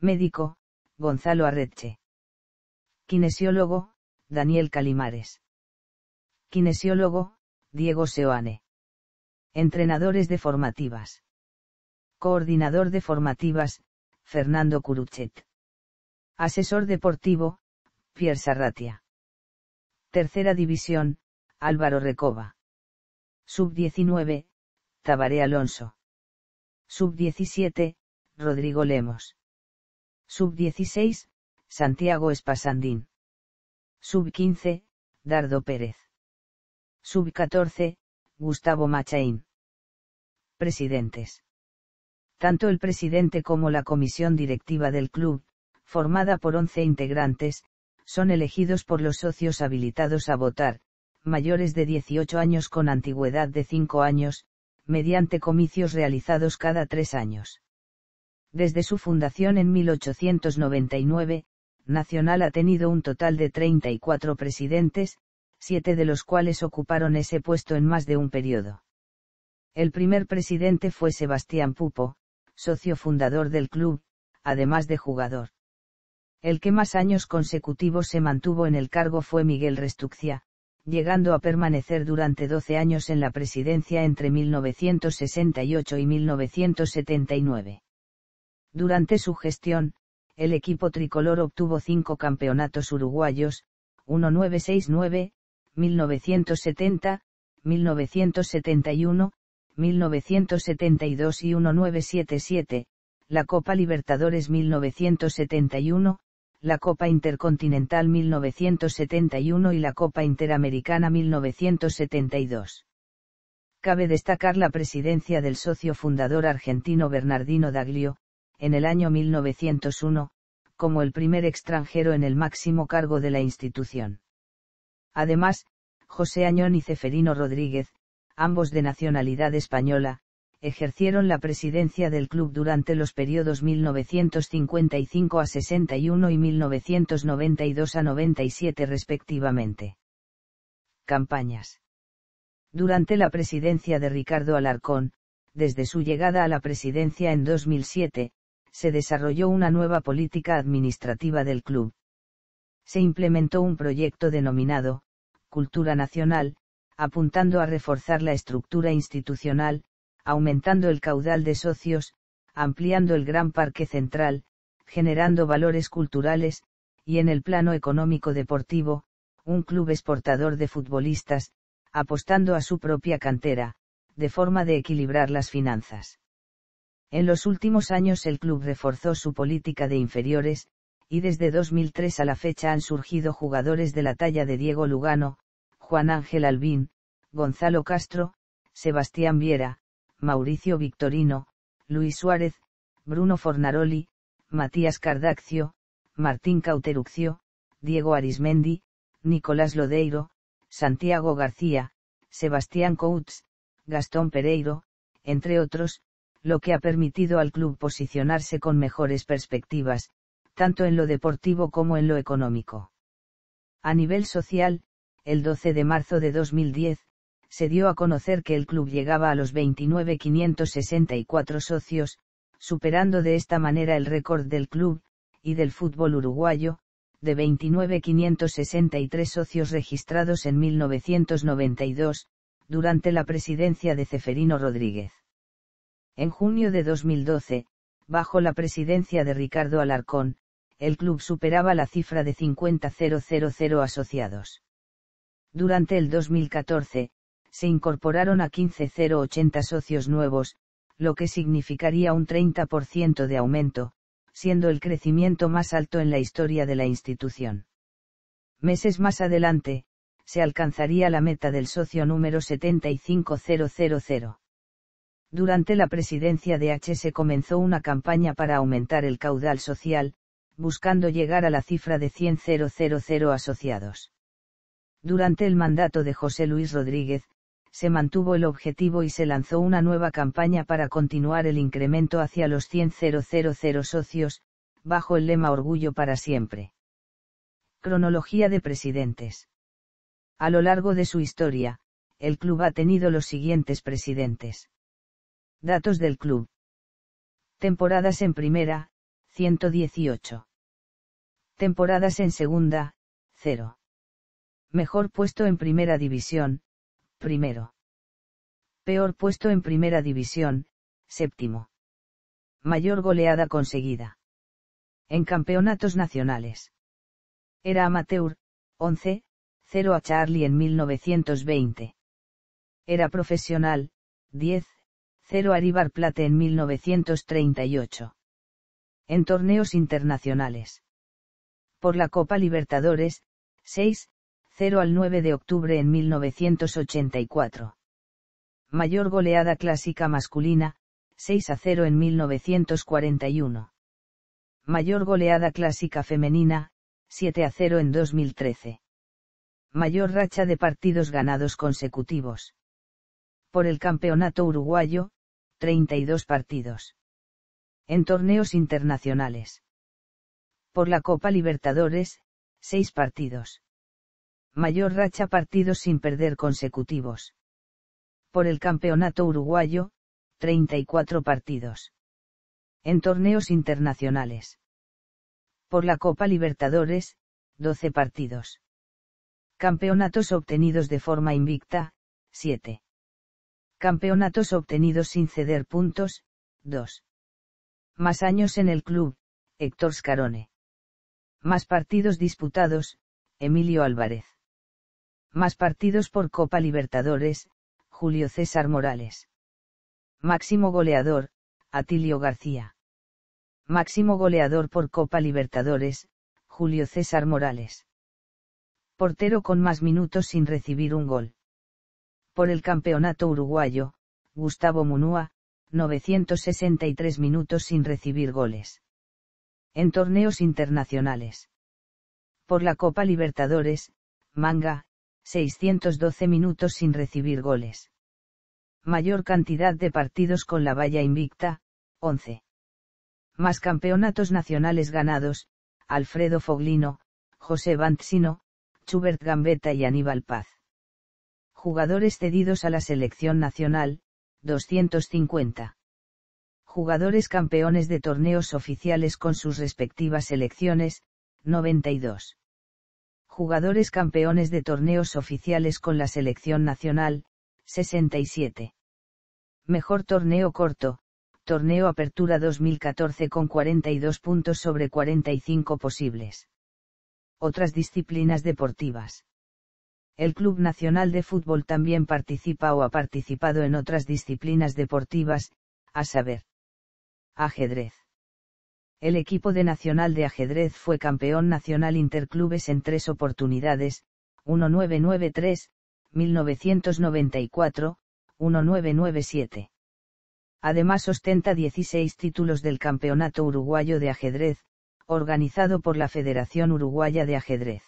Médico, Gonzalo Arreche. Kinesiólogo, Daniel Calimares. Kinesiólogo, Diego Seoane. Entrenadores de formativas. Coordinador de formativas, Fernando Curuchet. Asesor deportivo, Pierre Sarratia. Tercera División, Álvaro Recoba. Sub-19, Tabaré Alonso. Sub-17, Rodrigo Lemos. Sub-16, Santiago Espasandín. Sub-15, Dardo Pérez. Sub-14, Gustavo Machain. Presidentes. Tanto el presidente como la comisión directiva del club, formada por 11 integrantes, son elegidos por los socios habilitados a votar, mayores de 18 años con antigüedad de 5 años, mediante comicios realizados cada tres años. Desde su fundación en 1899, Nacional ha tenido un total de 34 presidentes, siete de los cuales ocuparon ese puesto en más de un periodo. El primer presidente fue Sebastián Pupo, socio fundador del club, además de jugador. El que más años consecutivos se mantuvo en el cargo fue Miguel Restuccia, llegando a permanecer durante 12 años en la presidencia entre 1968 y 1979. Durante su gestión, el equipo tricolor obtuvo cinco campeonatos uruguayos, 1969, 1970, 1971, 1972 y 1977, la Copa Libertadores 1971, la Copa Intercontinental 1971 y la Copa Interamericana 1972. Cabe destacar la presidencia del socio fundador argentino Bernardino Daglio, en el año 1901, como el primer extranjero en el máximo cargo de la institución. Además, José Añón y Ceferino Rodríguez, ambos de nacionalidad española, ejercieron la presidencia del club durante los periodos 1955 a 61 y 1992 a 97 respectivamente. Campañas. Durante la presidencia de Ricardo Alarcón, desde su llegada a la presidencia en 2007, se desarrolló una nueva política administrativa del club. Se implementó un proyecto denominado, Cultura Nacional, apuntando a reforzar la estructura institucional, aumentando el caudal de socios, ampliando el gran parque central, generando valores culturales, y en el plano económico deportivo, un club exportador de futbolistas, apostando a su propia cantera, de forma de equilibrar las finanzas. En los últimos años el club reforzó su política de inferiores, y desde 2003 a la fecha han surgido jugadores de la talla de Diego Lugano, Juan Ángel Albín, Gonzalo Castro, Sebastián Viera, Mauricio Victorino, Luis Suárez, Bruno Fornaroli, Matías Cardaccio, Martín Cauteruccio, Diego Arismendi, Nicolás Lodeiro, Santiago García, Sebastián Coutz, Gastón Pereiro, entre otros, lo que ha permitido al club posicionarse con mejores perspectivas, tanto en lo deportivo como en lo económico. A nivel social, el 12 de marzo de 2010, se dio a conocer que el club llegaba a los 29.564 socios, superando de esta manera el récord del club, y del fútbol uruguayo, de 29.563 socios registrados en 1992, durante la presidencia de Ceferino Rodríguez. En junio de 2012, bajo la presidencia de Ricardo Alarcón, el club superaba la cifra de 50.000 asociados. Durante el 2014, se incorporaron a 15.080 socios nuevos, lo que significaría un 30% de aumento, siendo el crecimiento más alto en la historia de la institución. Meses más adelante, se alcanzaría la meta del socio número 75000. Durante la presidencia de H se comenzó una campaña para aumentar el caudal social, buscando llegar a la cifra de 100.000 asociados. Durante el mandato de José Luis Rodríguez, se mantuvo el objetivo y se lanzó una nueva campaña para continuar el incremento hacia los 100.000 socios, bajo el lema Orgullo para siempre. Cronología de presidentes. A lo largo de su historia, el club ha tenido los siguientes presidentes. Datos del club. Temporadas en primera, 118. Temporadas en segunda, 0. Mejor puesto en primera división, Primero. Peor puesto en primera división, séptimo. Mayor goleada conseguida. En campeonatos nacionales. Era amateur, 11, 0 a Charlie en 1920. Era profesional, 10, 0 a Ribar Plate en 1938. En torneos internacionales. Por la Copa Libertadores, 6, 0 al 9 de octubre en 1984. Mayor goleada clásica masculina, 6 a 0 en 1941. Mayor goleada clásica femenina, 7 a 0 en 2013. Mayor racha de partidos ganados consecutivos. Por el campeonato uruguayo, 32 partidos. En torneos internacionales. Por la Copa Libertadores, 6 partidos mayor racha partidos sin perder consecutivos. Por el Campeonato Uruguayo, 34 partidos. En torneos internacionales. Por la Copa Libertadores, 12 partidos. Campeonatos obtenidos de forma invicta, 7. Campeonatos obtenidos sin ceder puntos, 2. Más años en el club, Héctor Scarone. Más partidos disputados, Emilio Álvarez. Más partidos por Copa Libertadores, Julio César Morales. Máximo goleador, Atilio García. Máximo goleador por Copa Libertadores, Julio César Morales. Portero con más minutos sin recibir un gol. Por el Campeonato Uruguayo, Gustavo Munúa, 963 minutos sin recibir goles. En torneos internacionales. Por la Copa Libertadores, Manga, 612 minutos sin recibir goles. Mayor cantidad de partidos con la valla invicta, 11. Más campeonatos nacionales ganados, Alfredo Foglino, José Bantzino, Schubert Gambetta y Aníbal Paz. Jugadores cedidos a la selección nacional, 250. Jugadores campeones de torneos oficiales con sus respectivas selecciones, 92. Jugadores campeones de torneos oficiales con la selección nacional, 67. Mejor torneo corto, torneo Apertura 2014 con 42 puntos sobre 45 posibles. Otras disciplinas deportivas. El Club Nacional de Fútbol también participa o ha participado en otras disciplinas deportivas, a saber. Ajedrez. El equipo de Nacional de Ajedrez fue campeón nacional interclubes en tres oportunidades, 1993, 1994, 1997. Además ostenta 16 títulos del Campeonato Uruguayo de Ajedrez, organizado por la Federación Uruguaya de Ajedrez.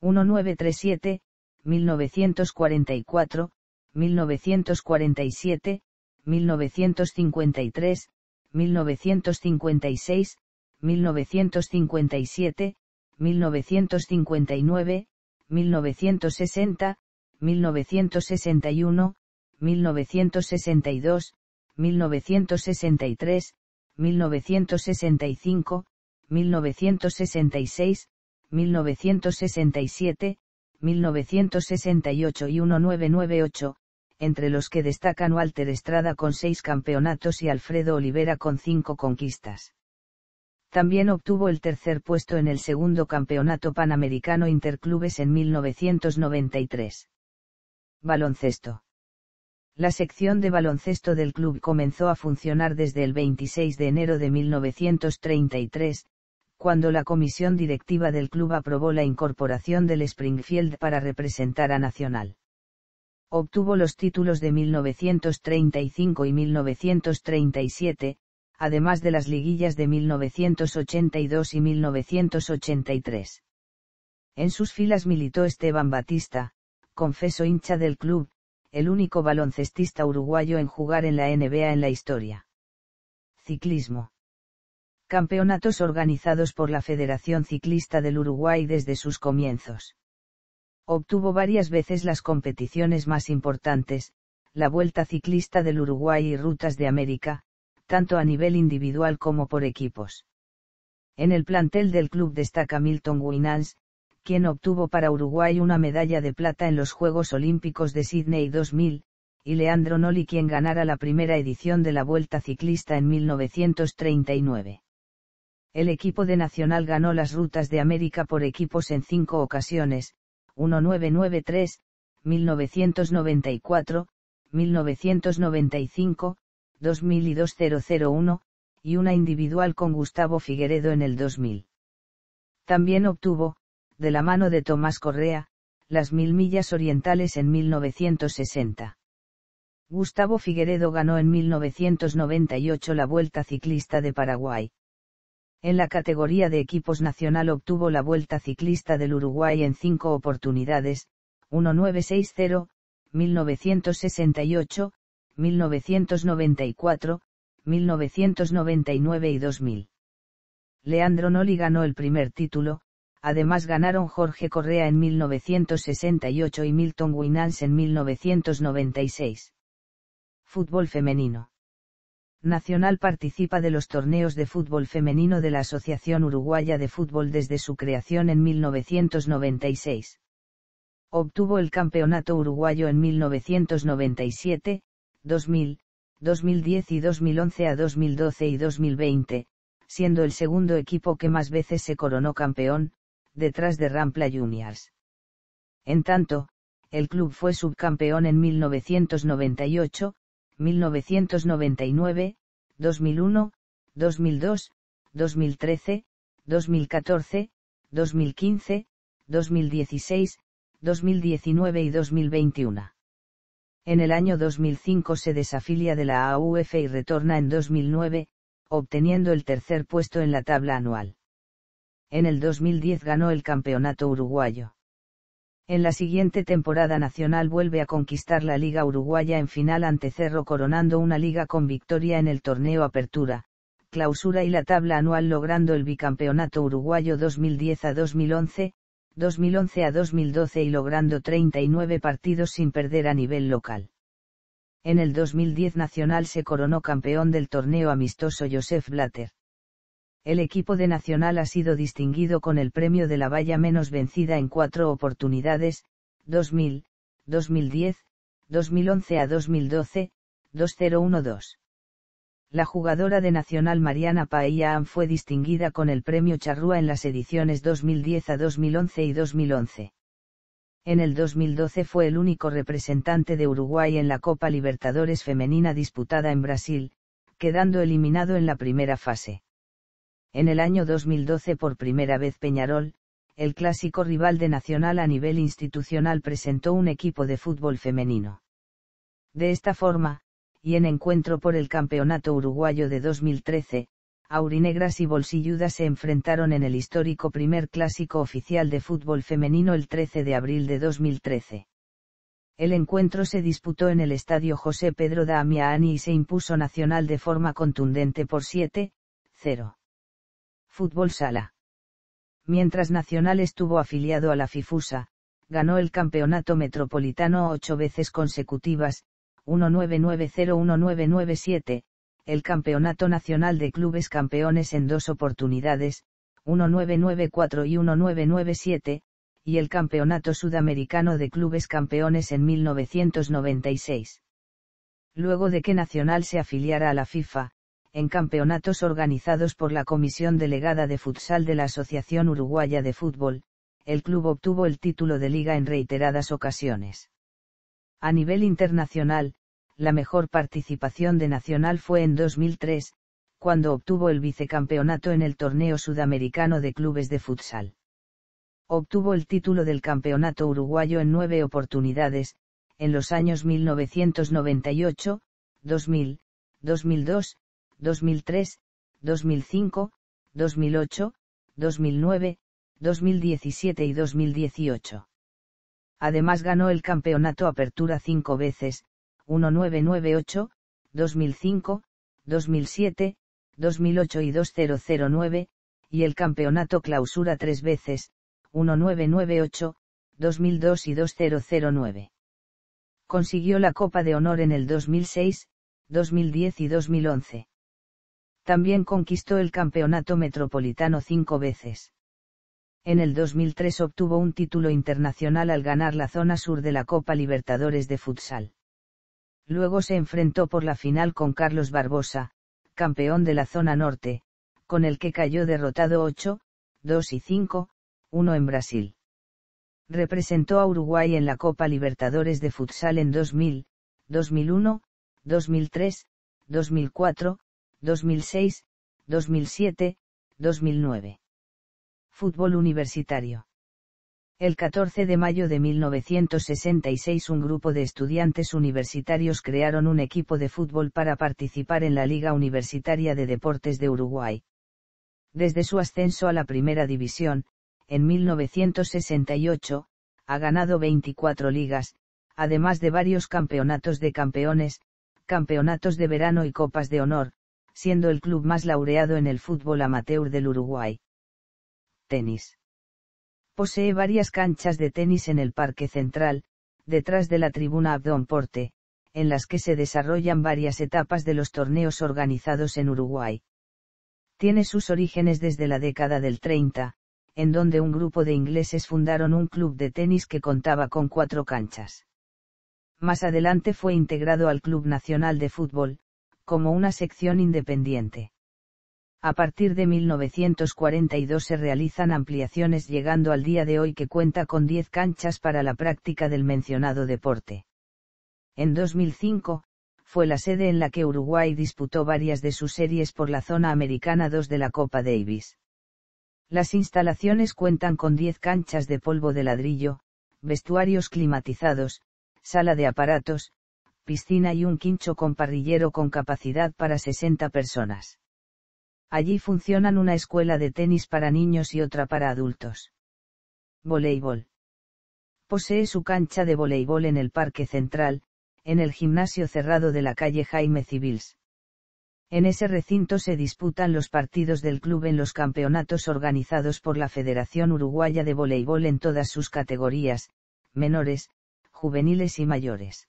1937, 1944, 1947, 1953, 1956, 1957, 1959, 1960, 1961, 1962, 1963, 1965, 1966, 1967, 1968 y 1998, entre los que destacan Walter Estrada con seis campeonatos y Alfredo Olivera con cinco conquistas. También obtuvo el tercer puesto en el segundo campeonato panamericano interclubes en 1993. Baloncesto. La sección de baloncesto del club comenzó a funcionar desde el 26 de enero de 1933, cuando la comisión directiva del club aprobó la incorporación del Springfield para representar a Nacional obtuvo los títulos de 1935 y 1937, además de las liguillas de 1982 y 1983. En sus filas militó Esteban Batista, confeso hincha del club, el único baloncestista uruguayo en jugar en la NBA en la historia. Ciclismo. Campeonatos organizados por la Federación Ciclista del Uruguay desde sus comienzos. Obtuvo varias veces las competiciones más importantes, la Vuelta Ciclista del Uruguay y Rutas de América, tanto a nivel individual como por equipos. En el plantel del club destaca Milton Winans, quien obtuvo para Uruguay una medalla de plata en los Juegos Olímpicos de Sídney 2000, y Leandro Noli quien ganara la primera edición de la Vuelta Ciclista en 1939. El equipo de Nacional ganó las rutas de América por equipos en cinco ocasiones, 1993, 1994, 1995, 2000 y 2001, y una individual con Gustavo Figueredo en el 2000. También obtuvo, de la mano de Tomás Correa, las mil millas orientales en 1960. Gustavo Figueredo ganó en 1998 la Vuelta Ciclista de Paraguay. En la categoría de equipos nacional obtuvo la Vuelta Ciclista del Uruguay en cinco oportunidades, 1960, 1968, 1994, 1999 y 2000. Leandro Noli ganó el primer título, además ganaron Jorge Correa en 1968 y Milton Winans en 1996. Fútbol femenino. Nacional participa de los torneos de fútbol femenino de la Asociación Uruguaya de Fútbol desde su creación en 1996. Obtuvo el Campeonato Uruguayo en 1997, 2000, 2010 y 2011 a 2012 y 2020, siendo el segundo equipo que más veces se coronó campeón, detrás de Rampla Juniors. En tanto, el club fue subcampeón en 1998, 1999, 2001, 2002, 2013, 2014, 2015, 2016, 2019 y 2021. En el año 2005 se desafilia de la AUF y retorna en 2009, obteniendo el tercer puesto en la tabla anual. En el 2010 ganó el campeonato uruguayo. En la siguiente temporada Nacional vuelve a conquistar la Liga Uruguaya en final ante Cerro coronando una liga con victoria en el torneo Apertura, Clausura y la tabla anual logrando el bicampeonato uruguayo 2010 a 2011, 2011 a 2012 y logrando 39 partidos sin perder a nivel local. En el 2010 Nacional se coronó campeón del torneo amistoso Josef Blatter el equipo de Nacional ha sido distinguido con el premio de la valla menos vencida en cuatro oportunidades, 2000, 2010, 2011 a 2012, 2-0-1-2. La jugadora de Nacional Mariana Paella fue distinguida con el premio Charrúa en las ediciones 2010 a 2011 y 2011. En el 2012 fue el único representante de Uruguay en la Copa Libertadores femenina disputada en Brasil, quedando eliminado en la primera fase. En el año 2012 por primera vez Peñarol, el clásico rival de Nacional a nivel institucional presentó un equipo de fútbol femenino. De esta forma, y en encuentro por el Campeonato Uruguayo de 2013, Aurinegras y Bolsilluda se enfrentaron en el histórico primer clásico oficial de fútbol femenino el 13 de abril de 2013. El encuentro se disputó en el estadio José Pedro Damiani y se impuso Nacional de forma contundente por 7, 0. Fútbol Sala. Mientras Nacional estuvo afiliado a la FIFUSA, ganó el campeonato metropolitano ocho veces consecutivas, 1990-1997, el campeonato nacional de clubes campeones en dos oportunidades, 1994 y 1997, y el campeonato sudamericano de clubes campeones en 1996. Luego de que Nacional se afiliara a la FIFA, en campeonatos organizados por la Comisión Delegada de Futsal de la Asociación Uruguaya de Fútbol, el club obtuvo el título de liga en reiteradas ocasiones. A nivel internacional, la mejor participación de Nacional fue en 2003, cuando obtuvo el vicecampeonato en el torneo sudamericano de clubes de futsal. Obtuvo el título del campeonato uruguayo en nueve oportunidades, en los años 1998, 2000, 2002, 2003, 2005, 2008, 2009, 2017 y 2018. Además ganó el campeonato Apertura cinco veces, 1998, 2005, 2007, 2008 y 2009, y el campeonato Clausura tres veces, 1998, 2002 y 2009. Consiguió la Copa de Honor en el 2006, 2010 y 2011. También conquistó el campeonato metropolitano cinco veces. En el 2003 obtuvo un título internacional al ganar la zona sur de la Copa Libertadores de Futsal. Luego se enfrentó por la final con Carlos Barbosa, campeón de la zona norte, con el que cayó derrotado 8, 2 y 5, 1 en Brasil. Representó a Uruguay en la Copa Libertadores de Futsal en 2000, 2001, 2003, 2004, 2006, 2007, 2009. Fútbol universitario. El 14 de mayo de 1966 un grupo de estudiantes universitarios crearon un equipo de fútbol para participar en la Liga Universitaria de Deportes de Uruguay. Desde su ascenso a la Primera División, en 1968, ha ganado 24 ligas, además de varios campeonatos de campeones, campeonatos de verano y copas de honor, siendo el club más laureado en el fútbol amateur del Uruguay. Tenis. Posee varias canchas de tenis en el Parque Central, detrás de la tribuna Abdón Porte, en las que se desarrollan varias etapas de los torneos organizados en Uruguay. Tiene sus orígenes desde la década del 30, en donde un grupo de ingleses fundaron un club de tenis que contaba con cuatro canchas. Más adelante fue integrado al Club Nacional de Fútbol, como una sección independiente. A partir de 1942 se realizan ampliaciones llegando al día de hoy que cuenta con 10 canchas para la práctica del mencionado deporte. En 2005, fue la sede en la que Uruguay disputó varias de sus series por la zona americana 2 de la Copa Davis. Las instalaciones cuentan con 10 canchas de polvo de ladrillo, vestuarios climatizados, sala de aparatos, piscina y un quincho con parrillero con capacidad para 60 personas. Allí funcionan una escuela de tenis para niños y otra para adultos. Voleibol. Posee su cancha de voleibol en el Parque Central, en el gimnasio cerrado de la calle Jaime Civils. En ese recinto se disputan los partidos del club en los campeonatos organizados por la Federación Uruguaya de Voleibol en todas sus categorías, menores, juveniles y mayores.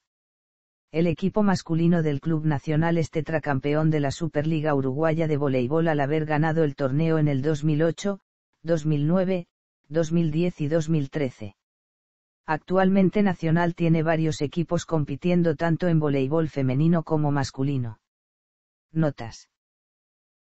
El equipo masculino del Club Nacional es tetracampeón de la Superliga Uruguaya de Voleibol al haber ganado el torneo en el 2008, 2009, 2010 y 2013. Actualmente Nacional tiene varios equipos compitiendo tanto en voleibol femenino como masculino. Notas.